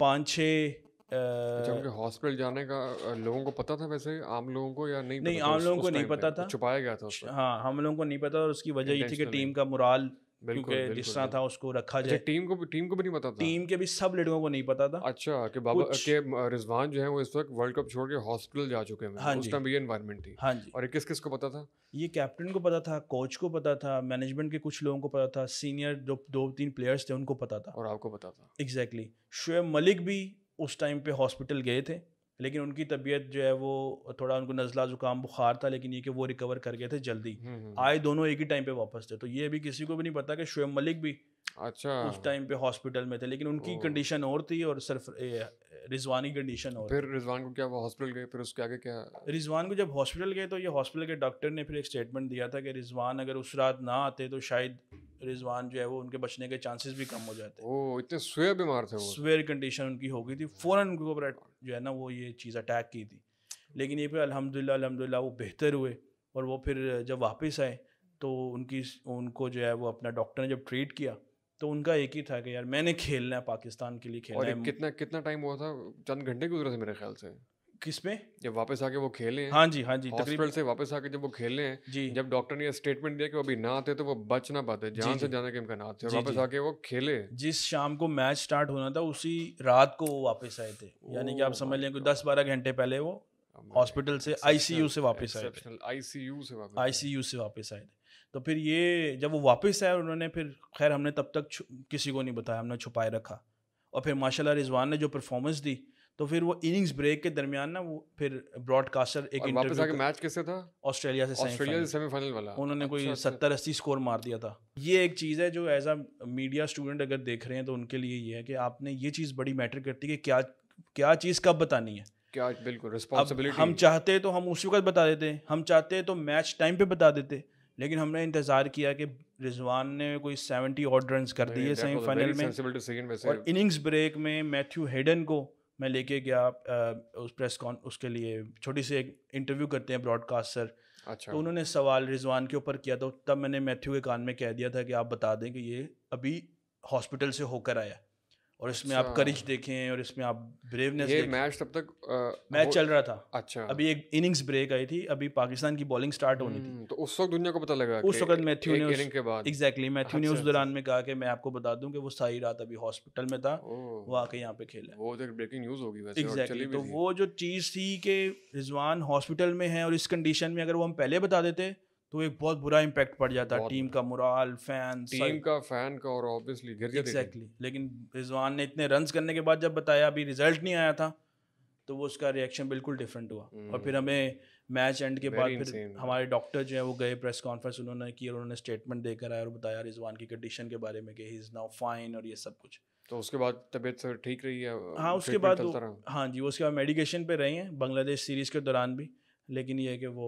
पाँच छः अच्छा, हॉस्पिटल जाने का लोगों को पता था वैसे आम लोगों को या नहीं नहीं आम लोगों को नहीं पता था तो छुपाया गया था हाँ हम लोगों को नहीं पता और उसकी वजह ये थी कि टीम का मुराल क्योंकि जिस तरह था उसको रखा अच्छा, जाए टीम को टीम को भी नहीं पता था टीम के भी सब लड़कों को नहीं पता था अच्छा कि बाबा के रिजवान जो है वो इस वक्त वर्ल्ड कप छोड़ के हॉस्पिटल जा चुके हैं हाँ उस टाइम ये एनवायरनमेंट थी हाँ जी और किस किस को पता था ये कैप्टन को पता था कोच को पता था मैनेजमेंट के कुछ लोगों को पता था सीनियर जो दो तीन प्लेयर्स थे उनको पता था और आपको पता था एग्जैक्टली शुएब मलिक भी उस टाइम पे हॉस्पिटल गए थे लेकिन उनकी तबीयत जो है वो थोड़ा उनको नज़ला ज़ुकाम बुखार था लेकिन ये कि वो रिकवर कर गए थे जल्दी हम्म, हम्म, हम्म। आए दोनों एक ही टाइम पे वापस थे तो ये भी किसी को भी नहीं पता कि शुएब मलिक भी अच्छा उस टाइम पे हॉस्पिटल में थे लेकिन उनकी कंडीशन और थी और सिर्फ रिजवानी कंडीशन और फिर रिजवान को क्या हॉस्पिटल गए फिर उसके आगे क्या रिजवान को जब हॉस्पिटल गए तो ये हॉस्पिटल के डॉक्टर ने फिर एक स्टेटमेंट दिया था कि रिजवान अगर उस रात ना आते तो शायद रिजवान जो है वो उनके बचने के चांसेस भी कम हो जाते ओ इतने स्वेयर बीमार थे स्वेयर कंडीशन उनकी हो गई थी फ़ौरन उनके ऊपर जो है ना वो ये चीज़ अटैक की थी लेकिन ये फिर अलहमदिल्ला अलहमदिल्ला वो बेहतर हुए और वो फिर जब वापस आए तो उनकी उनको जो है वो अपना डॉक्टर ने जब ट्रीट किया तो उनका एक ही था कि यार मैंने खेलना है पाकिस्तान के लिए खेलना और है कितना कितना टाइम हुआ था चंद घंटे गुजरे थे मेरे ख्याल से किस पे जब वापस आके वो खेले हाँ जी हाँ जी हॉस्पिटल से वापस आके जब वो खेले हैं जी जब डॉक्टर ने स्टेटमेंट दिया कि वो अभी ना आते तो वो बच ना पाते जान से जाने के इम्कान थे वापस आके वो खेले जिस शाम को मैच स्टार्ट होना था उसी रात को वो वापस आए थे यानी कि आप oh समझ लें दस बारह घंटे पहले वो हॉस्पिटल oh से आईसीयू से वापस आए थे आईसीयू से वापस आईसीयू से वापस आए थे तो फिर ये जब वो वापस आए उन्होंने फिर खैर हमने तब तक किसी को नहीं बताया हमने छुपाए रखा और फिर माशाल्लाह रिजवान ने जो परफॉर्मेंस दी तो फिर वो इनिंग्स ब्रेक के दरमियान ना वो फिर ब्रॉडकास्टर एक वापस आके मैच कैसे था ऑस्ट्रेलिया से ऑस्ट्रेलिया से सेमीफाइनल वाला उन्होंने अच्छा, कोई अच्छा। सत्तर अस्सी स्कोर मार दिया था ये एक चीज़ है जो एज अ मीडिया स्टूडेंट अगर देख रहे हैं तो उनके लिए ये है कि आपने ये चीज़ बड़ी मैटर करती है कि क्या क्या चीज़ कब बतानी है क्या बिल्कुल रिस्पॉन्सिबिलिटी हम चाहते तो हम उसी वक्त बता देते हम चाहते तो मैच टाइम पर बता देते लेकिन हमने इंतजार किया कि रिजवान ने कोई सेवेंटी ऑर्ड रन कर दिए सेमीफाइनल में और इनिंग्स ब्रेक में मैथ्यू हेडन को मैं लेके गया उस प्रेस कॉन उसके लिए छोटी सी एक इंटरव्यू करते हैं ब्रॉडकास्टर अच्छा। तो उन्होंने सवाल रिजवान के ऊपर किया तो तब मैंने मैथ्यू के कान में कह दिया था कि आप बता दें कि ये अभी हॉस्पिटल से होकर आया और इसमें अच्छा। आप करेज देखें और इसमें आप ब्रेवनेस ये मैच तब तक आ, मैच चल रहा था अच्छा अभी एक इनिंग्स ब्रेक आई थी अभी पाकिस्तान की बॉलिंग स्टार्ट होनी थी हम्म, तो उस वक्त दुनिया को पता लगा उस वक्त मैथ्यू ने एग्जैक्टली मैथ्यू ने उस अच्छा, दौरान अच्छा। में कहा कि मैं आपको बता दूं कि वो सारी रात अभी हॉस्पिटल में था वो आके यहाँ पे खेला वो तो ब्रेकिंग न्यूज होगी एग्जैक्टली तो वो जो चीज़ थी कि रिजवान हॉस्पिटल में है और इस कंडीशन में अगर वो हम पहले बता देते तो एक बहुत बुरा इम्पैक्ट पड़ जाता है टीम का मुराल फैन टीम का फैन का और ऑब्वियसली गिर एग्जैक्टली लेकिन रिजवान ने इतने रन करने के बाद जब बताया अभी रिजल्ट नहीं आया था तो वो उसका रिएक्शन बिल्कुल डिफरेंट हुआ और फिर हम्म। हमें मैच एंड के बाद फिर हमारे डॉक्टर जो है वो गए प्रेस कॉन्फ्रेंस उन्होंने की और उन्होंने स्टेटमेंट देकर आया और बताया रिजवान की कंडीशन के बारे में कि ही इज़ नाउ फाइन और ये सब कुछ तो उसके बाद तबीयत ठीक रही है हाँ उसके बाद हाँ जी उसके बाद मेडिकेशन पे रही हैं बांग्लादेश सीरीज़ के दौरान भी लेकिन ये है कि वो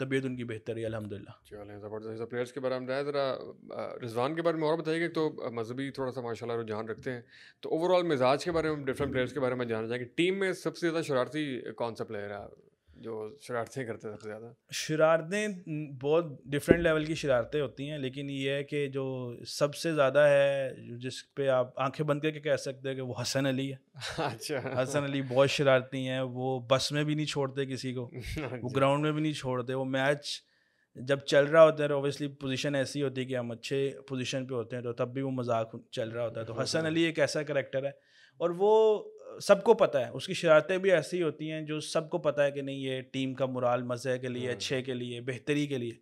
तबीयत उनकी बेहतर है अलहमदिल्ला चलें ज़बरदस्त प्लेयर्स के बारे में बताया ज़रा रिजवान के बारे में और बताइए तो मजहबी थोड़ा सा माशा रुझान रखते हैं तो ओवरऑल मिजाज के बारे में डिफरेंट प्लेयर्स के बारे में जाना चाहेंगे टीम में सबसे ज़्यादा शरारती कौन सा प्लेयर है जो शरारतें करते सबसे ज़्यादा शरारतें बहुत डिफरेंट लेवल की शरारतें होती हैं लेकिन ये है कि जो सबसे ज़्यादा है जिस पे आप आंखें बंद करके कह सकते हैं कि वो हसन अली है अच्छा हसन अली बहुत शरारती हैं वो बस में भी नहीं छोड़ते किसी को अच्छा। वो ग्राउंड में भी नहीं छोड़ते वो मैच जब चल रहा होता है ओबियसली तो पोजीशन ऐसी होती है कि हम अच्छे पोजीशन पे होते हैं तो तब भी वो मजाक चल रहा होता है तो हसन अली एक ऐसा करेक्टर है और वो सबको पता है उसकी शरारतें भी ऐसी होती हैं जो सबको पता है कि नहीं ये टीम का मुराल मज़े के लिए हम्म। अच्छे के लिए बेहतरी के लिए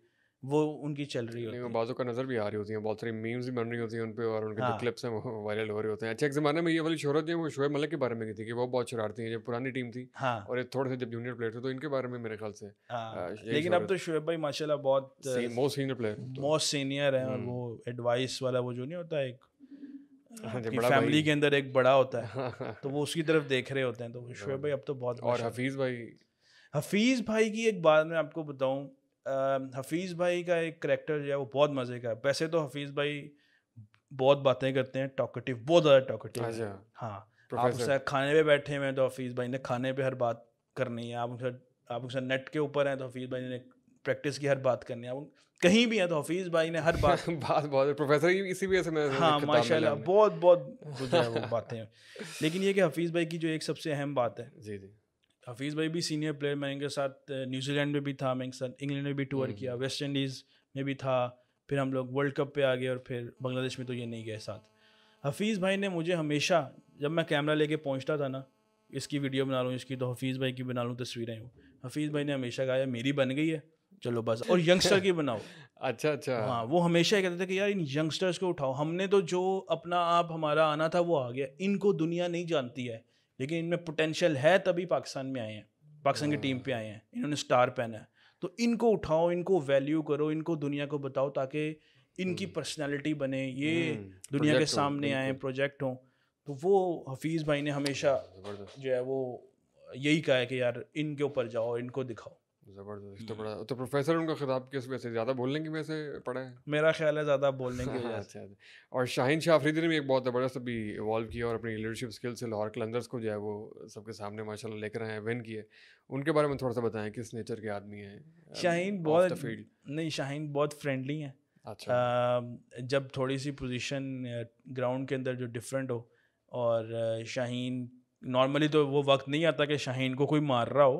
वो उनकी चल रही होती है बाजू का नज़र भी आ रही होती है बहुत सारी मीम्स भी बन रही होती हैं उन पर और उनके हाँ। क्लिप्स हैं वायरल हो रहे होते हैं अच्छे एक ज़माने में ये वाली शोहरत जो वो शोएब मलिक के बारे में की थी कि वो बहुत शरारती हैं जब पुरानी टीम थी हाँ। और थोड़े से जब जूनियर प्लेयर थे तो इनके बारे में मेरे ख्याल से हाँ। लेकिन अब तो शोएब भाई माशाला बहुत most senior player most senior है और हम्म। वो एडवाइस वाला वो जो नहीं होता एक फैमिली हाँ के अंदर एक बड़ा होता है तो वो उसकी तरफ देख रहे होते हैं तो शुएब भाई अब तो बहुत और हफीज़ भाई हफीज़ भाई की एक बात मैं आपको बताऊँ हफीज़ भाई का एक करेक्टर जो है वो बहुत मज़े का है वैसे तो हफीज़ भाई बहुत बातें करते हैं टॉकेटिव बहुत ज़्यादा टॉकेटिव अच्छा। हाँ आप उससे खाने पे बैठे हुए हैं तो हफीज़ भाई ने खाने पे हर बात करनी है आप उससे आप उससे नेट के ऊपर हैं तो हफीज़ भाई ने प्रैक्टिस की हर बात करनी है कहीं भी हैं तो हफीज भाई ने हर बात बात बहुत प्रोफेसर इसी वजह से मैं हाँ माशाल्लाह बहुत बहुत वो बातें लेकिन ये कि हफीज़ भाई की जो एक सबसे अहम बात है जी जी हफीज़ भाई भी सीनियर प्लेयर मैं इनके साथ न्यूजीलैंड में भी था मैं इनके साथ इंग्लैंड में भी टूर हम्म, किया वेस्ट हम्म। इंडीज़ में भी था फिर हम लोग वर्ल्ड कप पे आ गए और फिर बांग्लादेश में तो ये नहीं गए साथ हफीज़ भाई ने मुझे हमेशा जब मैं कैमरा लेके पहुंचता था ना इसकी वीडियो बना लूँ इसकी तो हफीज़ भाई की बना लूँ तस्वीरें हूँ हफीज़ भाई ने हमेशा कहा मेरी बन गई है चलो बस और यंगस्टर की बनाओ अच्छा अच्छा हाँ वो हमेशा ही कहते थे कि यार इन यंगस्टर्स को उठाओ हमने तो जो अपना आप हमारा आना था वो आ गया इनको दुनिया नहीं जानती है लेकिन इनमें पोटेंशियल है तभी पाकिस्तान में आए हैं पाकिस्तान की टीम हाँ। पे आए हैं इन्होंने स्टार पहना है तो इनको उठाओ इनको वैल्यू करो इनको दुनिया को बताओ ताकि इनकी पर्सनैलिटी हम्म। बने ये हम्म, दुनिया के सामने आए प्रोजेक्ट हों तो वो हफीज़ भाई ने हमेशा जो है वो यही कहा है कि यार इनके ऊपर जाओ इनको दिखाओ जबरदस्त तो बड़ा तो प्रोफेसर उनका खिताब किस वजह से ज़्यादा बोलने की वजह से पड़ा है मेरा ख्याल है ज़्यादा बोलने की वजह से अच्छा, अच्छा। और शाहिन शाह आफरीदी ने भी एक बहुत ज़बरदस्त अभी इवॉल्व किया और अपनी लीडरशिप स्किल से लाहौर कलंदर्स को जो है वो सबके सामने माशाल्लाह लेकर आए हैं विन किए उनके बारे में थोड़ा सा बताएं किस नेचर के आदमी हैं um, शाहीन बहुत फील्ड नहीं शाहीन बहुत फ्रेंडली हैं अच्छा जब थोड़ी सी पोजिशन ग्राउंड के अंदर जो डिफरेंट हो और शाहीन नॉर्मली तो वो वक्त नहीं आता कि शाहीन को कोई मार रहा हो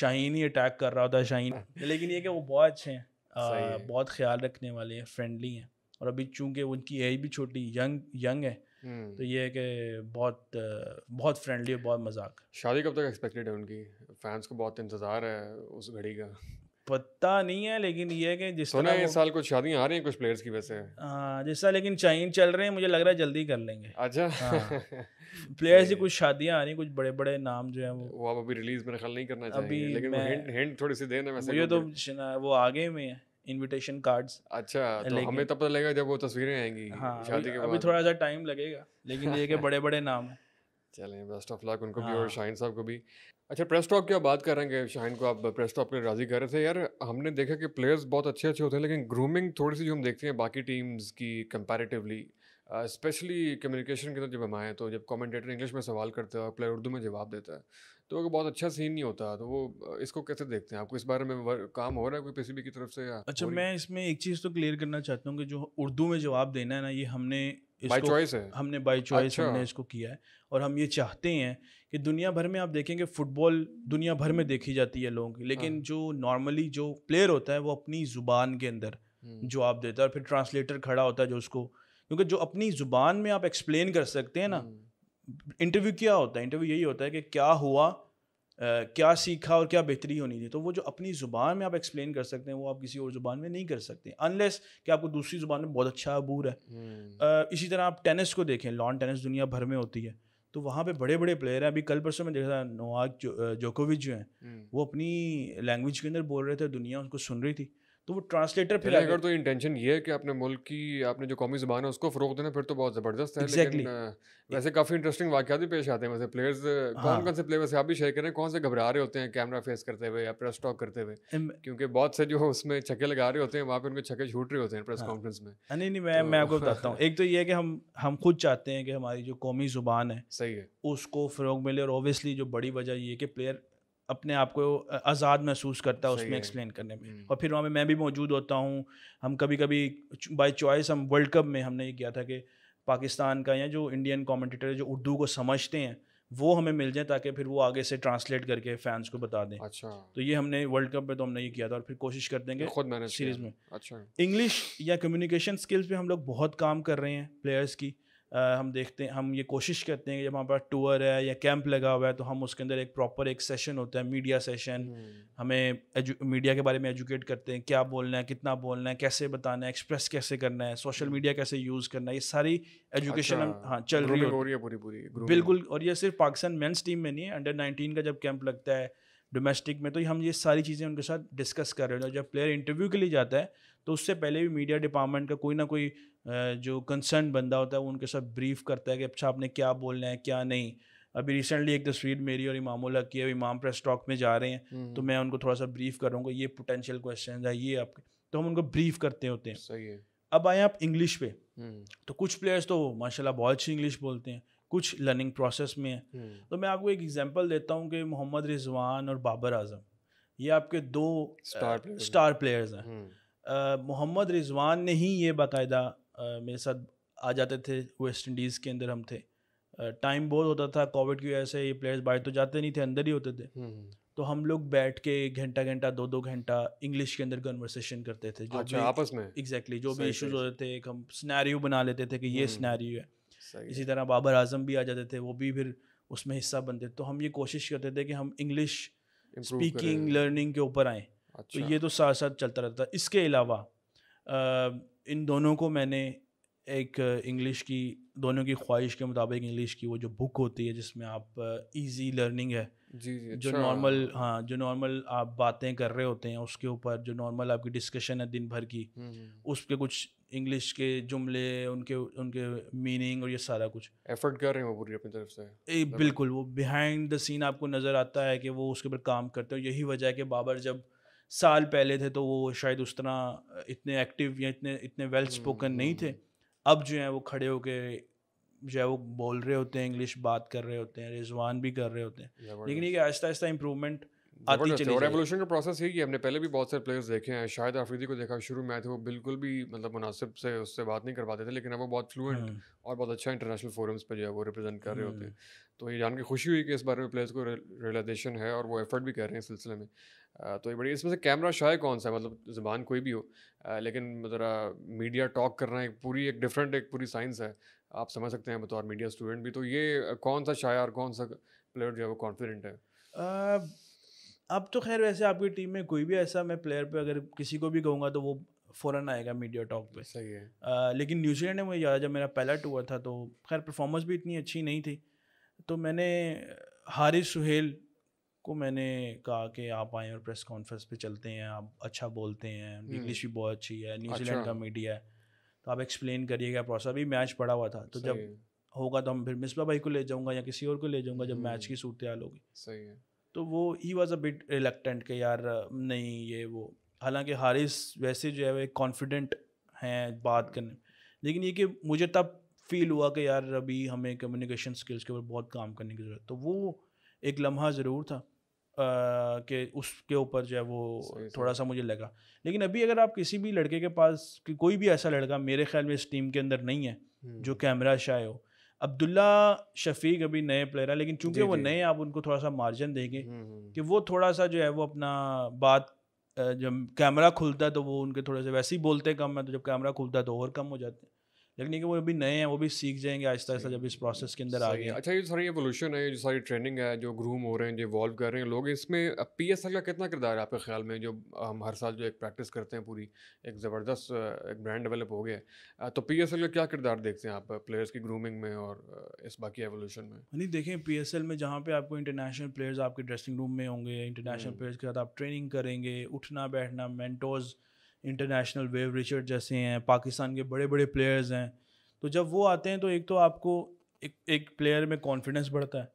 शाहीन ही अटैक कर रहा होता शाहीन हाँ। लेकिन ये कि वो बहुत अच्छे हैं बहुत ख्याल रखने वाले हैं फ्रेंडली हैं और अभी चूंकि उनकी एज भी छोटी यंग यंग है हम्म। तो ये है कि बहुत बहुत फ्रेंडली और बहुत मजाक शादी कब तक एक्सपेक्टेड है उनकी फैंस को बहुत इंतज़ार है उस घड़ी का पता नहीं है लेकिन ये है कि जिस तरह इस साल कुछ शादियां आ रही हैं कुछ प्लेयर्स की वैसे हाँ जिस तरह लेकिन चाइन चल रहे हैं मुझे लग रहा है जल्दी कर लेंगे अच्छा प्लेयर्स हाँ। की कुछ शादियां आ रही हैं कुछ बड़े बड़े नाम जो हैं वो वो आप अभी रिलीज मेरा ख्याल नहीं करना अभी लेकिन हिंट हिंट थोड़ी सी देना वैसे ये तो वो आगे में है इनविटेशन कार्ड्स अच्छा तो हमें तब पता लगेगा जब वो तस्वीरें आएंगी हाँ, शादी के बाद अभी थोड़ा सा टाइम लगेगा लेकिन ये के बड़े बड़े नाम हैं चलें बेस्ट ऑफ लक उनको भी और हाँ। शाहिन साहब को भी अच्छा प्रेस टॉप की आप बात करेंगे शाहिन को आप प्रेस टॉप पर राज़ी कर रहे थे यार हमने देखा कि प्लेयर्स बहुत अच्छे अच्छे होते हैं लेकिन ग्रूमिंग थोड़ी सी जो हम देखते हैं बाकी टीम्स की कंपैरेटिवली स्पेशली कम्युनिकेशन के तरफ जब हम आए तो जब कमेंटेटर इंग्लिश में सवाल करते हैं और प्लेयर उर्दू में जवाब देता है तो अगर बहुत अच्छा सीन नहीं होता तो वो इसको कैसे देखते हैं आपको इस बारे में काम हो रहा है कोई पीसीबी की तरफ से या अच्छा मैं इसमें एक चीज़ तो क्लियर करना चाहता हूँ कि जो उर्दू में जवाब देना है ना ये हमने बाई चॉइस है हमने बाई चॉइस अच्छा। हमने इसको किया है और हम ये चाहते हैं कि दुनिया भर में आप देखेंगे फुटबॉल दुनिया भर में देखी जाती है लोगों की लेकिन हाँ। जो नॉर्मली जो प्लेयर होता है वो अपनी ज़ुबान के अंदर हम्म। जो आप देता है और फिर ट्रांसलेटर खड़ा होता है जो उसको क्योंकि जो अपनी ज़ुबान में आप एक्सप्लेन कर सकते हैं ना इंटरव्यू हम्म। क्या होता है इंटरव्यू यही होता है कि क्या हुआ क्या सीखा और क्या बेहतरी होनी थी तो वो जो अपनी ज़ुबान में आप एक्सप्लेन कर सकते हैं वो आप किसी और ज़ुबान में नहीं कर सकते अनलेस कि आपको दूसरी ज़ुबान में बहुत अच्छा अबूर है हम्म। इसी तरह आप टेनिस को देखें लॉन टेनिस दुनिया भर में होती है तो वहाँ पे बड़े बड़े प्लेयर हैं अभी कल परसों में देखा था नोवाक जो, जोकोविच जो हैं हम्म। वो अपनी लैंग्वेज के अंदर बोल रहे थे दुनिया उनको सुन रही थी तो वो ट्रांसलेटर फिर अगर तो इंटेंशन ये है कि आपने मुल्क की आपने जो कौमी ज़बान है उसको फ़रोग देना फिर तो बहुत ज़बरदस्त है exactly. लेकिन वैसे काफ़ी इंटरेस्टिंग वाक़ात भी पेश आते हैं वैसे प्लेयर्स हाँ. कौन कौन से प्लेयर वैसे आप भी शेयर करें कौन से घबरा रहे होते हैं कैमरा फेस करते हुए या प्रेस टॉक करते हुए क्योंकि बहुत से जो उसमें छक्के लगा रहे होते हैं वहाँ पर उनके छक्के छूट रहे होते हैं प्रेस कॉन्फ्रेंस हाँ। में नहीं नहीं मैं तो मैं आपको बताता हूँ एक तो ये है कि हम हम खुद चाहते हैं कि हमारी जो कौमी ज़ुबान है सही है उसको फ़रोग मिले और ओबियसली जो बड़ी वजह ये है कि प्लेयर अपने आप को आज़ाद महसूस करता है उसमें एक्सप्लेन करने में और फिर वहाँ पे मैं भी मौजूद होता हूँ हम कभी कभी बाय चॉइस हम वर्ल्ड कप में हमने ये किया था कि पाकिस्तान का या जो इंडियन कॉमेंटेटर जो उर्दू को समझते हैं वो हमें मिल जाए ताकि फिर वो आगे से ट्रांसलेट करके फैंस को बता दें अच्छा तो ये हमने वर्ल्ड कप में तो हमने ये किया था और फिर कोशिश कर देंगे तो खुद मैंने सीरीज में अच्छा इंग्लिश या कम्युनिकेशन स्किल्स पे हम लोग बहुत काम कर रहे हैं प्लेयर्स की हम देखते हैं हम ये कोशिश करते हैं कि जब हमारे पास टूर है या कैंप लगा हुआ है तो हम उसके अंदर एक प्रॉपर एक सेशन होता है मीडिया हम्म। सेशन हमें मीडिया के बारे में एजुकेट करते हैं क्या बोलना है कितना बोलना है कैसे बताना है एक्सप्रेस कैसे करना है सोशल मीडिया हम्म। कैसे यूज़ करना है ये सारी एजुकेशन हम अच्छा। हाँ चल रही है पूरी पूरी बिल्कुल और ये सिर्फ पाकिस्तान मेन्स टीम में नहीं है अंडर नाइनटीन का जब कैंप लगता है डोमेस्टिक में तो हम ये सारी चीज़ें उनके साथ डिस्कस कर रहे हैं जब प्लेयर इंटरव्यू के लिए जाता है तो उससे पहले भी मीडिया डिपार्टमेंट का कोई ना कोई जो कंसर्न बंदा होता है वो उनके साथ ब्रीफ करता है कि अच्छा आपने क्या बोलना है क्या नहीं अभी रिसेंटली एक तस्वीर मेरी और इमाम की है इमाम प्रेस टॉक में जा रहे हैं हम्म, हम्म। तो मैं उनको थोड़ा सा ब्रीफ कर रहा हूँ ये पोटेंशियल क्वेश्चन है ये आपके तो हम उनको ब्रीफ करते होते हैं सही है अब आए आप इंग्लिश पे हम्म। तो कुछ प्लेयर्स तो माशाल्लाह बहुत अच्छी इंग्लिश बोलते हैं कुछ लर्निंग प्रोसेस में है तो मैं आपको एक एग्जांपल देता हूँ कि मोहम्मद रिजवान और बाबर आजम ये आपके दो स्टार प्लेयर्स हैं मोहम्मद रिजवान ने ही ये बाकायदा मेरे साथ आ जाते थे वेस्ट इंडीज़ के अंदर हम थे टाइम बहुत होता था कोविड की वजह से ये प्लेयर्स बाहर तो जाते नहीं थे अंदर ही होते थे हम्म। तो हम लोग बैठ के घंटा घंटा दो दो घंटा इंग्लिश के अंदर कन्वर्सेशन करते थे जो अच्छा, आपस में एग्जैक्टली exactly, जो भी इश्यूज होते थे एक हम स्नैरियो बना लेते थे कि ये हम्म। स्नैरियो है इसी तरह बाबर आजम भी आ जाते थे वो भी फिर उसमें हिस्सा बनते तो हम ये कोशिश करते थे कि हम इंग्लिश स्पीकिंग लर्निंग के ऊपर आएँ तो अच्छा। तो ये तो साथ साथ चलता रहता था इसके अलावा इन दोनों को मैंने एक इंग्लिश की दोनों की ख्वाहिश के मुताबिक इंग्लिश की वो जो बुक होती है जिसमें आप इजी uh, लर्निंग है जी जी जो नॉर्मल अच्छा। हाँ जो नॉर्मल आप बातें कर रहे होते हैं उसके ऊपर जो नॉर्मल आपकी डिस्कशन है दिन भर की हम्म, हम्म। उसके कुछ इंग्लिश के जुमले उनके उनके मीनिंग और ये सारा कुछ एफर्ट कर रहे हैं वो पूरी अपनी तरफ से ए, मतलब बिल्कुल वो बिहाइंड द सीन आपको नज़र आता है कि वो उसके ऊपर काम करते हैं यही वजह है कि बाबर जब साल पहले थे तो वो शायद उस तरह इतने एक्टिव या इतने इतने वेल स्पोकन नहीं थे अब जो है वो खड़े होके जो है वो बोल रहे होते हैं इंग्लिश बात कर रहे होते हैं रिजवान भी कर रहे होते हैं लेकिन ये आहिस्ता आहिस्ता इम्प्रूवमेंट रेवोल्यूशन का प्रोसेस यही है हमने पहले भी बहुत सारे प्लेयर्स देखे हैं शायद आफरीदी को देखा शुरू में आए थे वो बिल्कुल भी मतलब मुनासिब से उससे बात नहीं कर पाते थे लेकिन अब वो बहुत फ्लुएंट और बहुत अच्छा इंटरनेशनल फोरम्स पे जो है वो रिप्रेजेंट कर रहे होते हैं तो ये जान के खुशी हुई कि इस बारे में प्लेयर्स को रियलाइजेशन है और वो एफर्ट भी कर रहे हैं इस सिलसिले में तो ये बड़ी इसमें से कैमरा शायद कौन सा है मतलब ज़बान कोई भी हो लेकिन ज़रा मतलब, मीडिया टॉक करना एक पूरी एक डिफरेंट एक पूरी साइंस है आप समझ सकते हैं बतौर मीडिया स्टूडेंट भी तो ये कौन सा शायर और कौन सा प्लेयर जो है वो कॉन्फिडेंट है अब तो खैर वैसे आपकी टीम में कोई भी ऐसा मैं प्लेयर पे अगर किसी को भी कहूँगा तो वो फ़ौरन आएगा मीडिया टॉक पे सही है आ, लेकिन न्यूजीलैंड ने मुझे याद जब मेरा पहला टूर था तो खैर परफॉर्मेंस भी इतनी अच्छी नहीं थी तो मैंने हारिस सुहेल को मैंने कहा कि आप आए और प्रेस कॉन्फ्रेंस पे चलते हैं आप अच्छा बोलते हैं इंग्लिश भी हम्म। बहुत अच्छी है न्यूजीलैंड अच्छा। का मीडिया है तो आप एक्सप्लेन करिएगा प्रोसेस अभी मैच पड़ा हुआ था तो जब होगा तो हम फिर मिसबा भाई को ले जाऊंगा या किसी और को ले जाऊंगा जब मैच की हम्म। सूरत हाल होगी तो वो ही वॉज अ बिट रिलेक्टेंट कि यार नहीं ये वो हालांकि हारिस वैसे जो है वो कॉन्फिडेंट हैं बात करने में लेकिन ये कि मुझे तब फील हुआ कि यार अभी हमें कम्युनिकेशन स्किल्स के ऊपर बहुत काम करने की ज़रूरत तो वो एक लम्हा ज़रूर था के उसके ऊपर जो है वो थोड़ा सा मुझे लगा लेकिन अभी अगर आप किसी भी लड़के के पास कि कोई भी ऐसा लड़का मेरे ख्याल में इस टीम के अंदर नहीं है जो हम्म। कैमरा शाय हो अब्दुल्ला शफीक अभी नए प्लेयर है लेकिन चूंकि वो नए आप उनको थोड़ा सा मार्जिन देंगे हम्म, हम्म। कि वो थोड़ा सा जो है वो अपना बात जब कैमरा खुलता है तो वो उनके थोड़े से वैसे ही बोलते कम है तो जब कैमरा खुलता है तो और कम हो जाते हैं लेकिन ये कि वो भी नए हैं वो भी सीख जाएंगे आहिस्ता आहिस्ता जब इस प्रोसेस के अंदर आ गए अच्छा ये सारी एवोल्यूशन है जो सारी ट्रेनिंग है जो ग्रूम हो रहे हैं जो इवॉल्व कर रहे हैं लोग इसमें पी एस एल का कितना किरदार है आपके ख्याल में जो हम हर साल जो एक प्रैक्टिस करते हैं पूरी एक ज़बरदस्त एक ब्रांड डेवलप हो गया तो पी एस एल का क्या किरदार देखते हैं आप प्लेयर्स की ग्रूमिंग में और इस बाकी एवोल्यूशन में नहीं देखें पी एस एल में जहाँ पर आपको इंटरनेशनल प्लेयर्स आपके ड्रेसिंग रूम में होंगे इंटरनेशनल प्लेयर्स हम्म। के साथ आप ट्रेनिंग करेंगे उठना बैठना मैंटोज़ इंटरनेशनल वेव रिचर्ड जैसे हैं पाकिस्तान के बड़े बड़े प्लेयर्स हैं तो जब वो आते हैं तो एक तो आपको एक एक प्लेयर में कॉन्फिडेंस बढ़ता है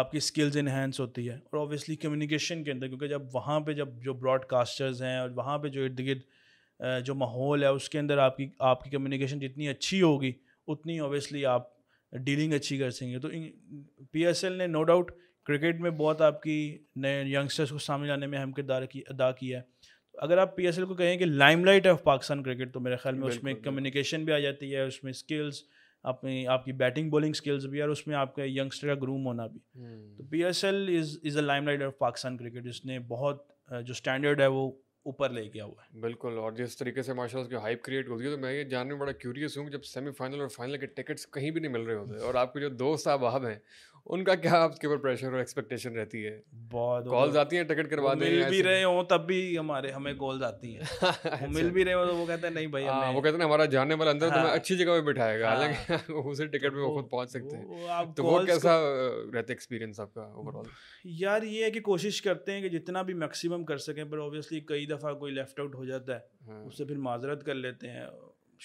आपकी स्किल्स इन्हेंस होती है और ऑब्वियसली कम्युनिकेशन के अंदर क्योंकि जब वहाँ पे जब जो ब्रॉडकास्टर्स हैं और वहाँ पे जो इर्द गिर्द जो माहौल है उसके अंदर आपकी आपकी कम्युनिकेशन जितनी अच्छी होगी उतनी ऑब्वियसली आप डीलिंग अच्छी कर सकेंगे तो पी एस एल ने नो डाउट क्रिकेट में बहुत आपकी नए यंगस्टर्स को सामने लाने में अहम किरदार की अदा किया है अगर आप पीएसएल को कहें कि लाइमलाइट ऑफ पाकिस्तान क्रिकेट तो मेरे ख्याल में उसमें कम्युनिकेशन भी आ जाती है उसमें स्किल्स अपनी आपकी बैटिंग बॉलिंग स्किल्स भी और उसमें आपका यंगस्टर का ग्रूम होना भी तो P S L is is a limelight of Pakistan cricket जिसने बहुत जो स्टैंडर्ड है वो ऊपर ले गया हुआ है बिल्कुल और जिस तरीके से मार्शल की हाइप क्रिएट होती है तो मैं ये जानने में बड़ा क्यूरियस हूँ जब सेमीफाइनल और फाइनल के टिकट्स कहीं भी नहीं मिल रहे होते और आपके जो दोस्त साहब हैं उनका क्या आपके ऊपर प्रेशर और एक्सपेक्टेशन रहती है बहुत कॉल्स आती हैं टिकट करवा दे मिल भी रहे हो तब भी हमारे हमें कॉल्स आती हैं अच्छा। मिल भी रहे हो तो वो कहते हैं नहीं भाई हाँ, हमें वो कहते हैं हमारा जाने वाला अंदर तो मैं हाँ। अच्छी जगह पे बिठाएगा हाँ। हालांकि उसे टिकट तो पे वो खुद पहुंच सकते हैं तो वो कैसा रहता एक्सपीरियंस आपका ओवरऑल यार ये है कि कोशिश करते हैं कि जितना भी मैक्सिमम कर सकें पर ऑब्वियसली कई दफ़ा कोई लेफ्ट आउट हो जाता है उससे फिर माजरत कर लेते हैं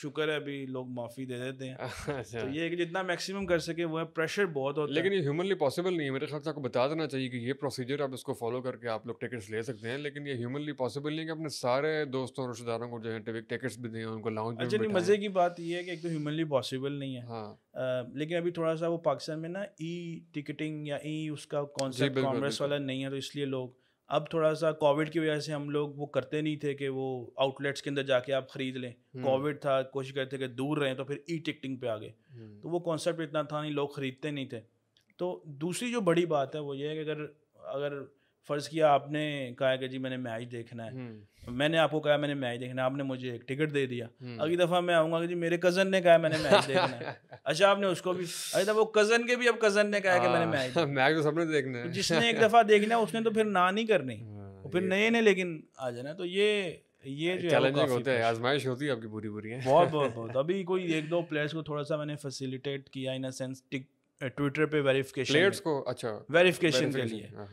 शुक्र है अभी लोग माफ़ी दे देते हैं अच्छा तो ये कि जितना मैक्सिमम कर सके वो है प्रेशर बहुत होता लेकिन है लेकिन ये ह्यूमनली पॉसिबल नहीं है मेरे ख्याल से आपको बता देना चाहिए कि ये प्रोसीजर आप इसको फॉलो करके आप लोग टिकट्स ले सकते हैं लेकिन ये ह्यूमनली पॉसिबल नहीं है कि अपने सारे दोस्तों रिश्तेदारों को जो है टिकट्स भी दें उनको लाउंज अच्छा नहीं मज़े की बात यह है कि एक तो ह्यूमनली पॉसिबल नहीं है हाँ लेकिन अभी थोड़ा सा वो पाकिस्तान में ना ई टिकटिंग या ई e उसका कॉन्सेप्ट कांग्रेस वाला नहीं है तो इसलिए लोग अब थोड़ा सा कोविड की वजह से हम लोग वो करते नहीं थे कि वो आउटलेट्स के अंदर जाके आप खरीद लें कोविड हम्म। था कोशिश करते थे कि दूर रहें तो फिर ई टिकटिंग पे आ गए हम्म। तो वो कॉन्सेप्ट इतना था नहीं लोग खरीदते नहीं थे तो दूसरी जो बड़ी बात है वो ये है कि अगर अगर फ़र्ज़ किया आपने कहा कि जी मैंने मैच देखना है हम्म। मैंने आपको कहा मैंने मैच देखना है आपने मुझे एक टिकट दे दिया हम्म। अगली दफ़ा मैं आऊँगा कि जी मेरे कज़न ने कहा मैंने मैच देखना है अच्छा आपने उसको भी अरे वो कज़न के भी अब कज़न ने कहा कि मैंने हाँ, मैच मैच तो सबने देखना है जिसने एक दफ़ा देखना है उसने तो फिर ना नहीं करनी हाँ, फिर नए नए लेकिन आ जाना तो ये ये जो चैलेंजिंग होते हैं आजमाइश होती है आपकी पूरी पूरी है बहुत बहुत बहुत अभी कोई एक दो प्लेयर्स को थोड़ा सा मैंने फैसिलिटेट किया इन अ सेंस ट्विटर पे वेरिफिकेशन प्लेयर्स को अच्छा वेरिफिकेशन के लिए हाँ,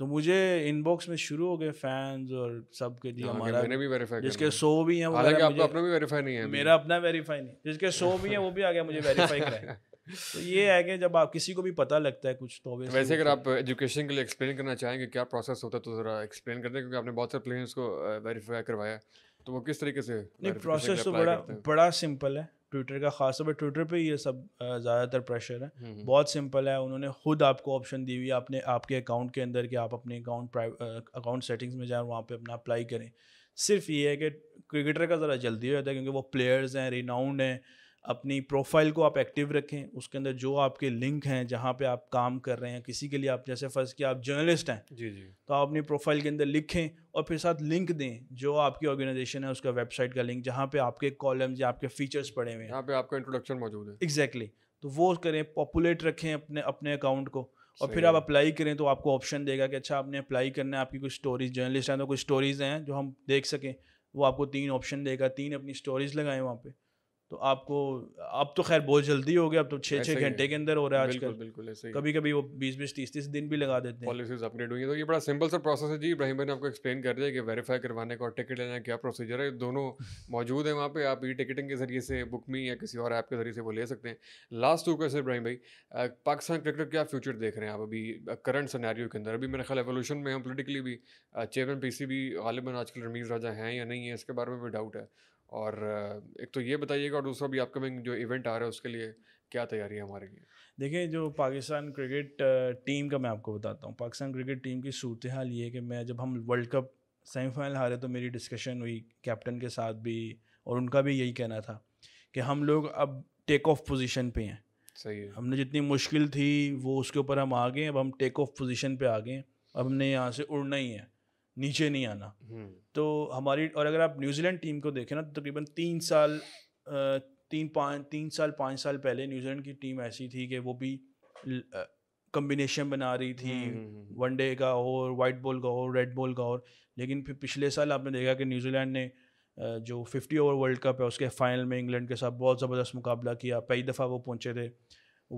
तो मुझे इनबॉक्स में शुरू हो गए फैंस और सब के जी हाँ, हमारा मैंने भी वेरीफाई जिसके सो भी हैं हालांकि आपका अपना भी वेरीफाई नहीं है मेरा अपना वेरीफाई नहीं जिसके सो भी हैं वो भी आ गया मुझे वेरीफाई कराए तो ये है कि जब आप किसी को भी पता लगता है कुछ तो वैसे अगर आप एजुकेशन के लिए एक्सप्लेन करना चाहेंगे क्या प्रोसेस होता है तो ज़रा एक्सप्लेन कर दें क्योंकि आपने बहुत सारे प्लेयर्स को वेरीफाई करवाया तो वो किस तरीके से नहीं प्रोसेस तो बड़ा बड़ा सिंपल है ट्विटर का खास तौर पर ट्विटर पे ये सब ज़्यादातर प्रेशर है हम्म, हम्म। बहुत सिंपल है उन्होंने खुद आपको ऑप्शन दी हुई आपने आपके अकाउंट के अंदर कि आप अपने अकाउंट अकाउंट सेटिंग्स में जाएँ वहाँ पर अपना अप्लाई करें सिर्फ ये है कि क्रिकेटर का ज़रा जल्दी हो जाता है क्योंकि वो प्लेयर्स हैं रिनाउंड हैं अपनी प्रोफाइल को आप एक्टिव रखें उसके अंदर जो आपके लिंक हैं जहाँ पे आप काम कर रहे हैं किसी के लिए आप जैसे फर्ज कि आप जर्नलिस्ट हैं जी जी तो आप अपनी प्रोफाइल के अंदर लिखें और फिर साथ लिंक दें जो आपकी ऑर्गेनाइजेशन है उसका वेबसाइट का लिंक जहाँ पे आपके कॉलम या आपके फीचर्स पड़े हुए हैं यहाँ पे आपका इंट्रोडक्शन मौजूद है एग्जैक्टली exactly. तो वो करें पॉपुलेट रखें अपने अपने अकाउंट को और फिर आप अप्लाई करें तो आपको ऑप्शन देगा कि अच्छा आपने अप्लाई करना है आपकी कुछ स्टोरीज जर्नलिस्ट हैं तो कुछ स्टोरीज हैं जो हम देख सकें वो आपको तीन ऑप्शन देगा तीन अपनी स्टोरीज लगाएं वहाँ पर तो आपको अब तो खैर बहुत जल्दी हो गया अब तो छः छः घंटे के अंदर हो रहा है आजकल बिल्कुल ऐसे कभी कभी वो बीस बीस तीस तीस दिन भी लगा देते हैं पॉलिसीज अपडेट हुई है तो ये बड़ा सिंपल सा प्रोसेस है जी इब्राहिम भाई ने आपको एक्सप्लेन कर दिया कि वेरीफाई करवाने का और टिकट लेने का क्या प्रोसीजर है दोनों मौजूद है वहाँ पे आप ई टिकटिंग के जरिए से बुक मी या किसी और ऐप के जरिए से वो ले सकते हैं लास्ट टू कैसे इब्राहिम भाई पाकिस्तान क्रिकेट क्या फ्यूचर देख रहे हैं आप अभी करंट सनारियो के अंदर अभी मेरे ख्याल एवोल्यूशन में हम पोलिटिकली भी चेयरमैन पी सी भी गालिबा आजकल रमीज़ राजा हैं या नहीं है इसके बारे में भी डाउट है और एक तो ये बताइएगा और दूसरा भी अपकमिंग जो इवेंट आ रहा है उसके लिए क्या तैयारी है हमारे लिए देखिए जो पाकिस्तान क्रिकेट टीम का मैं आपको बताता हूँ पाकिस्तान क्रिकेट टीम की सूरत हाल ये है कि मैं जब हम वर्ल्ड कप सेमीफाइनल हारे तो मेरी डिस्कशन हुई कैप्टन के साथ भी और उनका भी यही कहना था कि हम लोग अब टेक ऑफ पोजीशन पे हैं सही है हमने जितनी मुश्किल थी वो उसके ऊपर हम आ गए अब हम टेक ऑफ पोजीशन पे आ गए अब हमने यहाँ से उड़ना ही है नीचे नहीं आना हम्म। तो हमारी और अगर आप न्यूजीलैंड टीम को देखें ना तो तकरीबन तीन साल तीन पाँच तीन साल पाँच साल पहले न्यूजीलैंड की टीम ऐसी थी कि वो भी कम्बिनेशन बना रही थी वनडे हम्म, हम्म, का और वाइट बॉल का और रेड बॉल का और लेकिन फिर पिछले साल आपने देखा कि न्यूजीलैंड ने जो फिफ्टी ओवर वर्ल्ड कप है उसके फाइनल में इंग्लैंड के साथ बहुत ज़बरदस्त मुकाबला किया पहली दफ़ा वो पहुँचे थे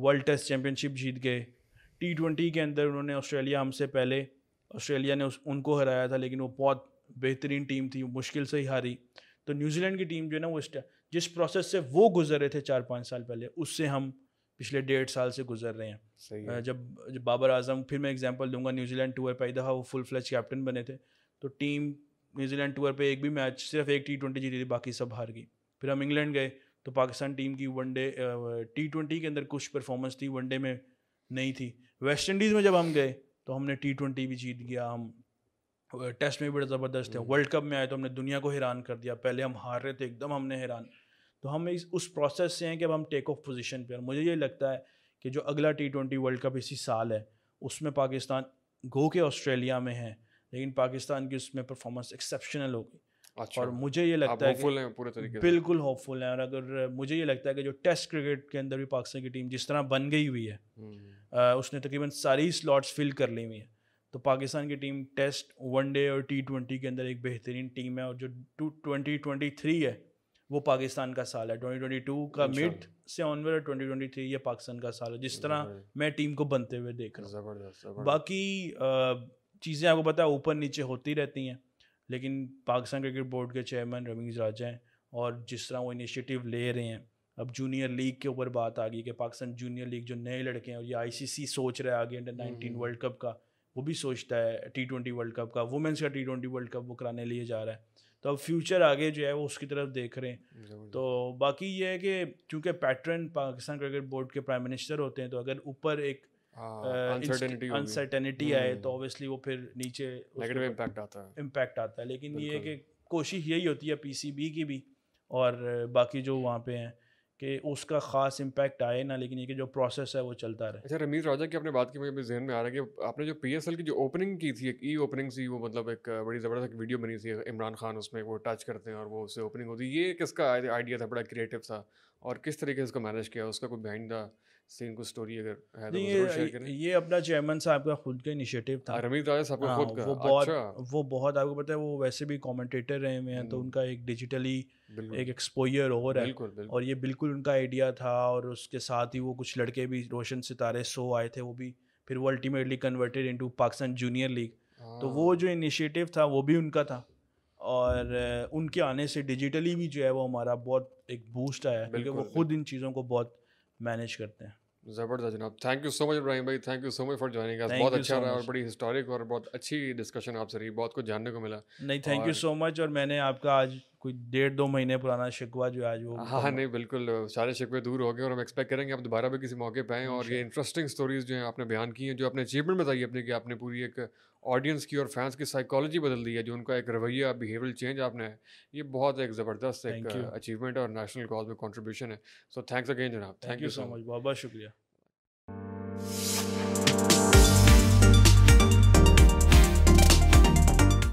वर्ल्ड टेस्ट चैम्पियनशिप जीत गए टी ट्वेंटी के अंदर उन्होंने ऑस्ट्रेलिया हमसे पहले ऑस्ट्रेलिया ने उस उनको हराया था लेकिन वो बहुत बेहतरीन टीम थी मुश्किल से ही हारी तो न्यूजीलैंड की टीम जो है ना वो जिस प्रोसेस से वो गुजर रहे थे चार पाँच साल पहले उससे हम पिछले डेढ़ साल से गुजर रहे हैं सही है। जब जब बाबर आजम फिर मैं एग्जांपल दूंगा न्यूजीलैंड टूर पर दफ़ा वो फुल फ्लैच कैप्टन बने थे तो टीम न्यूजीलैंड टूर पर एक भी मैच सिर्फ एक टी ट्वेंटी जीती थी बाकी सब हार गई फिर हम इंग्लैंड गए तो पाकिस्तान टीम की वनडे टी ट्वेंटी के अंदर कुछ परफॉर्मेंस थी वनडे में नहीं थी वेस्ट इंडीज़ में जब हम गए तो हमने टी ट्वेंटी भी जीत गया हम टेस्ट में भी बड़े ज़बरदस्त है वर्ल्ड कप में आए तो हमने दुनिया को हैरान कर दिया पहले हम हार रहे थे एकदम हमने हैरान तो हम इस उस प्रोसेस से हैं कि अब हम टेक ऑफ पोजीशन पर मुझे ये लगता है कि जो अगला टी ट्वेंटी वर्ल्ड कप इसी साल है उसमें पाकिस्तान गो के ऑस्ट्रेलिया में है लेकिन पाकिस्तान की उसमें परफॉर्मेंस एक्सेप्शनल हो गई अच्छा, और मुझे ये लगता है कि पूरे तरीके बिल्कुल होपफुल हैं और अगर मुझे ये लगता है कि जो टेस्ट क्रिकेट के अंदर भी पाकिस्तान की टीम जिस तरह बन गई हुई है आ, हम्म। उसने तकरीबन सारी स्लॉट्स फिल कर ली हुई है तो पाकिस्तान की टीम टेस्ट वनडे और टी ट्वेंटी के अंदर एक बेहतरीन टीम है और जो टू ट्वेंटी ट्वेंटी थ्री है वो पाकिस्तान का साल है ट्वेंटी ट्वेंटी टू का मिड अच्छा। से ऑनवर ट्वेंटी ट्वेंटी थ्री ये पाकिस्तान का साल है जिस तरह मैं टीम को बनते हुए देख रहा हूँ बाकी चीज़ें आपको पता है ऊपर नीचे होती रहती हैं लेकिन पाकिस्तान क्रिकेट बोर्ड के चेयरमैन रमीज़ राजा हैं और जिस तरह वो इनिशिएटिव ले रहे हैं अब जूनियर लीग के ऊपर बात आ गई कि पाकिस्तान जूनियर लीग जो नए लड़के हैं और ये आईसीसी सोच रहा है आगे अंडर नाइनटीन वर्ल्ड कप का वो भी सोचता है टी ट्वेंटी वर्ल्ड कप का वुमेंस का टी ट्वेंटी वर्ल्ड कप वो कराने लिए जा रहा है तो अब फ्यूचर आगे जो है वो उसकी तरफ देख रहे हैं तो बाकी ये है कि चूँकि पैटर्न पाकिस्तान क्रिकेट बोर्ड के प्राइम मिनिस्टर होते हैं तो अगर ऊपर एक अनसर्टेनिटी हाँ, आए हम्म। तो ऑब्वियसली वो फिर नीचे नेगेटिव इम्पैक्ट आता है इम्पैक्ट आता है लेकिन ये कि कोशिश यही होती है पीसीबी की भी और बाकी जो वहाँ पे हैं कि उसका खास इम्पैक्ट आए ना लेकिन ये कि जो प्रोसेस है वो चलता रहे अच्छा रमीज राजा की आपने बात की मुझे जहन में आ रहा है कि आपने जो पी की जो ओपनिंग की थी एक ई ओपनिंग थी वो मतलब एक बड़ी ज़बरदस्त वीडियो बनी थी इमरान खान उसमें वो टच करते हैं और वो उससे ओपनिंग होती है ये किसका आइडिया था बड़ा क्रिएटिव था और किस तरीके से उसको मैनेज किया उसका कोई बिहाइंड था सेन को स्टोरी अगर है तो ये, शेयर करें ये अपना चेयरमैन साहब का खुद का इनिशिएटिव था रमीत राजा साहब का हाँ, खुद का वो बहुत अच्छा। वो बहुत आपको पता है वो वैसे भी कमेंटेटर रहे हुए हैं तो हम्म। उनका एक डिजिटली एक एक्सपोयर हो रहा है बिल्कुल, और ये बिल्कुल उनका आइडिया था और उसके साथ ही वो कुछ लड़के भी रोशन सितारे सो आए थे वो भी फिर वो ultimately converted into Pakistan junior league तो वो हाँ। जो इनिशिएटिव था वो भी उनका था और उनके आने से डिजिटली भी जो है वो हमारा बहुत एक बूस्ट आया क्योंकि वो खुद इन चीज़ों को बहुत मैनेज करते हैं ज़बरदस्त जनाब thank you so much Ibrahim भाई thank you so much for joining us बहुत अच्छा so रहा और बड़ी हिस्टोरिक और बहुत अच्छी डिस्कशन आपसे रही बहुत कुछ जानने को मिला नहीं थैंक यू सो मच और मैंने आपका आज कोई डेढ़ दो महीने पुराना शिकवा जो आज वो हाँ नहीं बिल्कुल सारे शिकवे दूर हो गए और हम एक्सपेक्ट करेंगे आप दोबारा भी किसी मौके पर आएँ और ये इंटरेस्टिंग स्टोरीज़ जो है आपने बयान की हैं जो अपने अचीवमेंट बताइए अपने कि आपने पूरी एक ऑडियंस की और फैंस की साइकोलॉजी बदल दी है जो उनका एक रवैया बिहेवियर चेंज आपने ये बहुत एक ज़बरदस्त एक अचीवमेंट और नेशनल कॉज में कॉन्ट्रीब्यूशन है सो थैंक्स अगेन जनाब थैंक यू सो मच बहुत बहुत शुक्रिया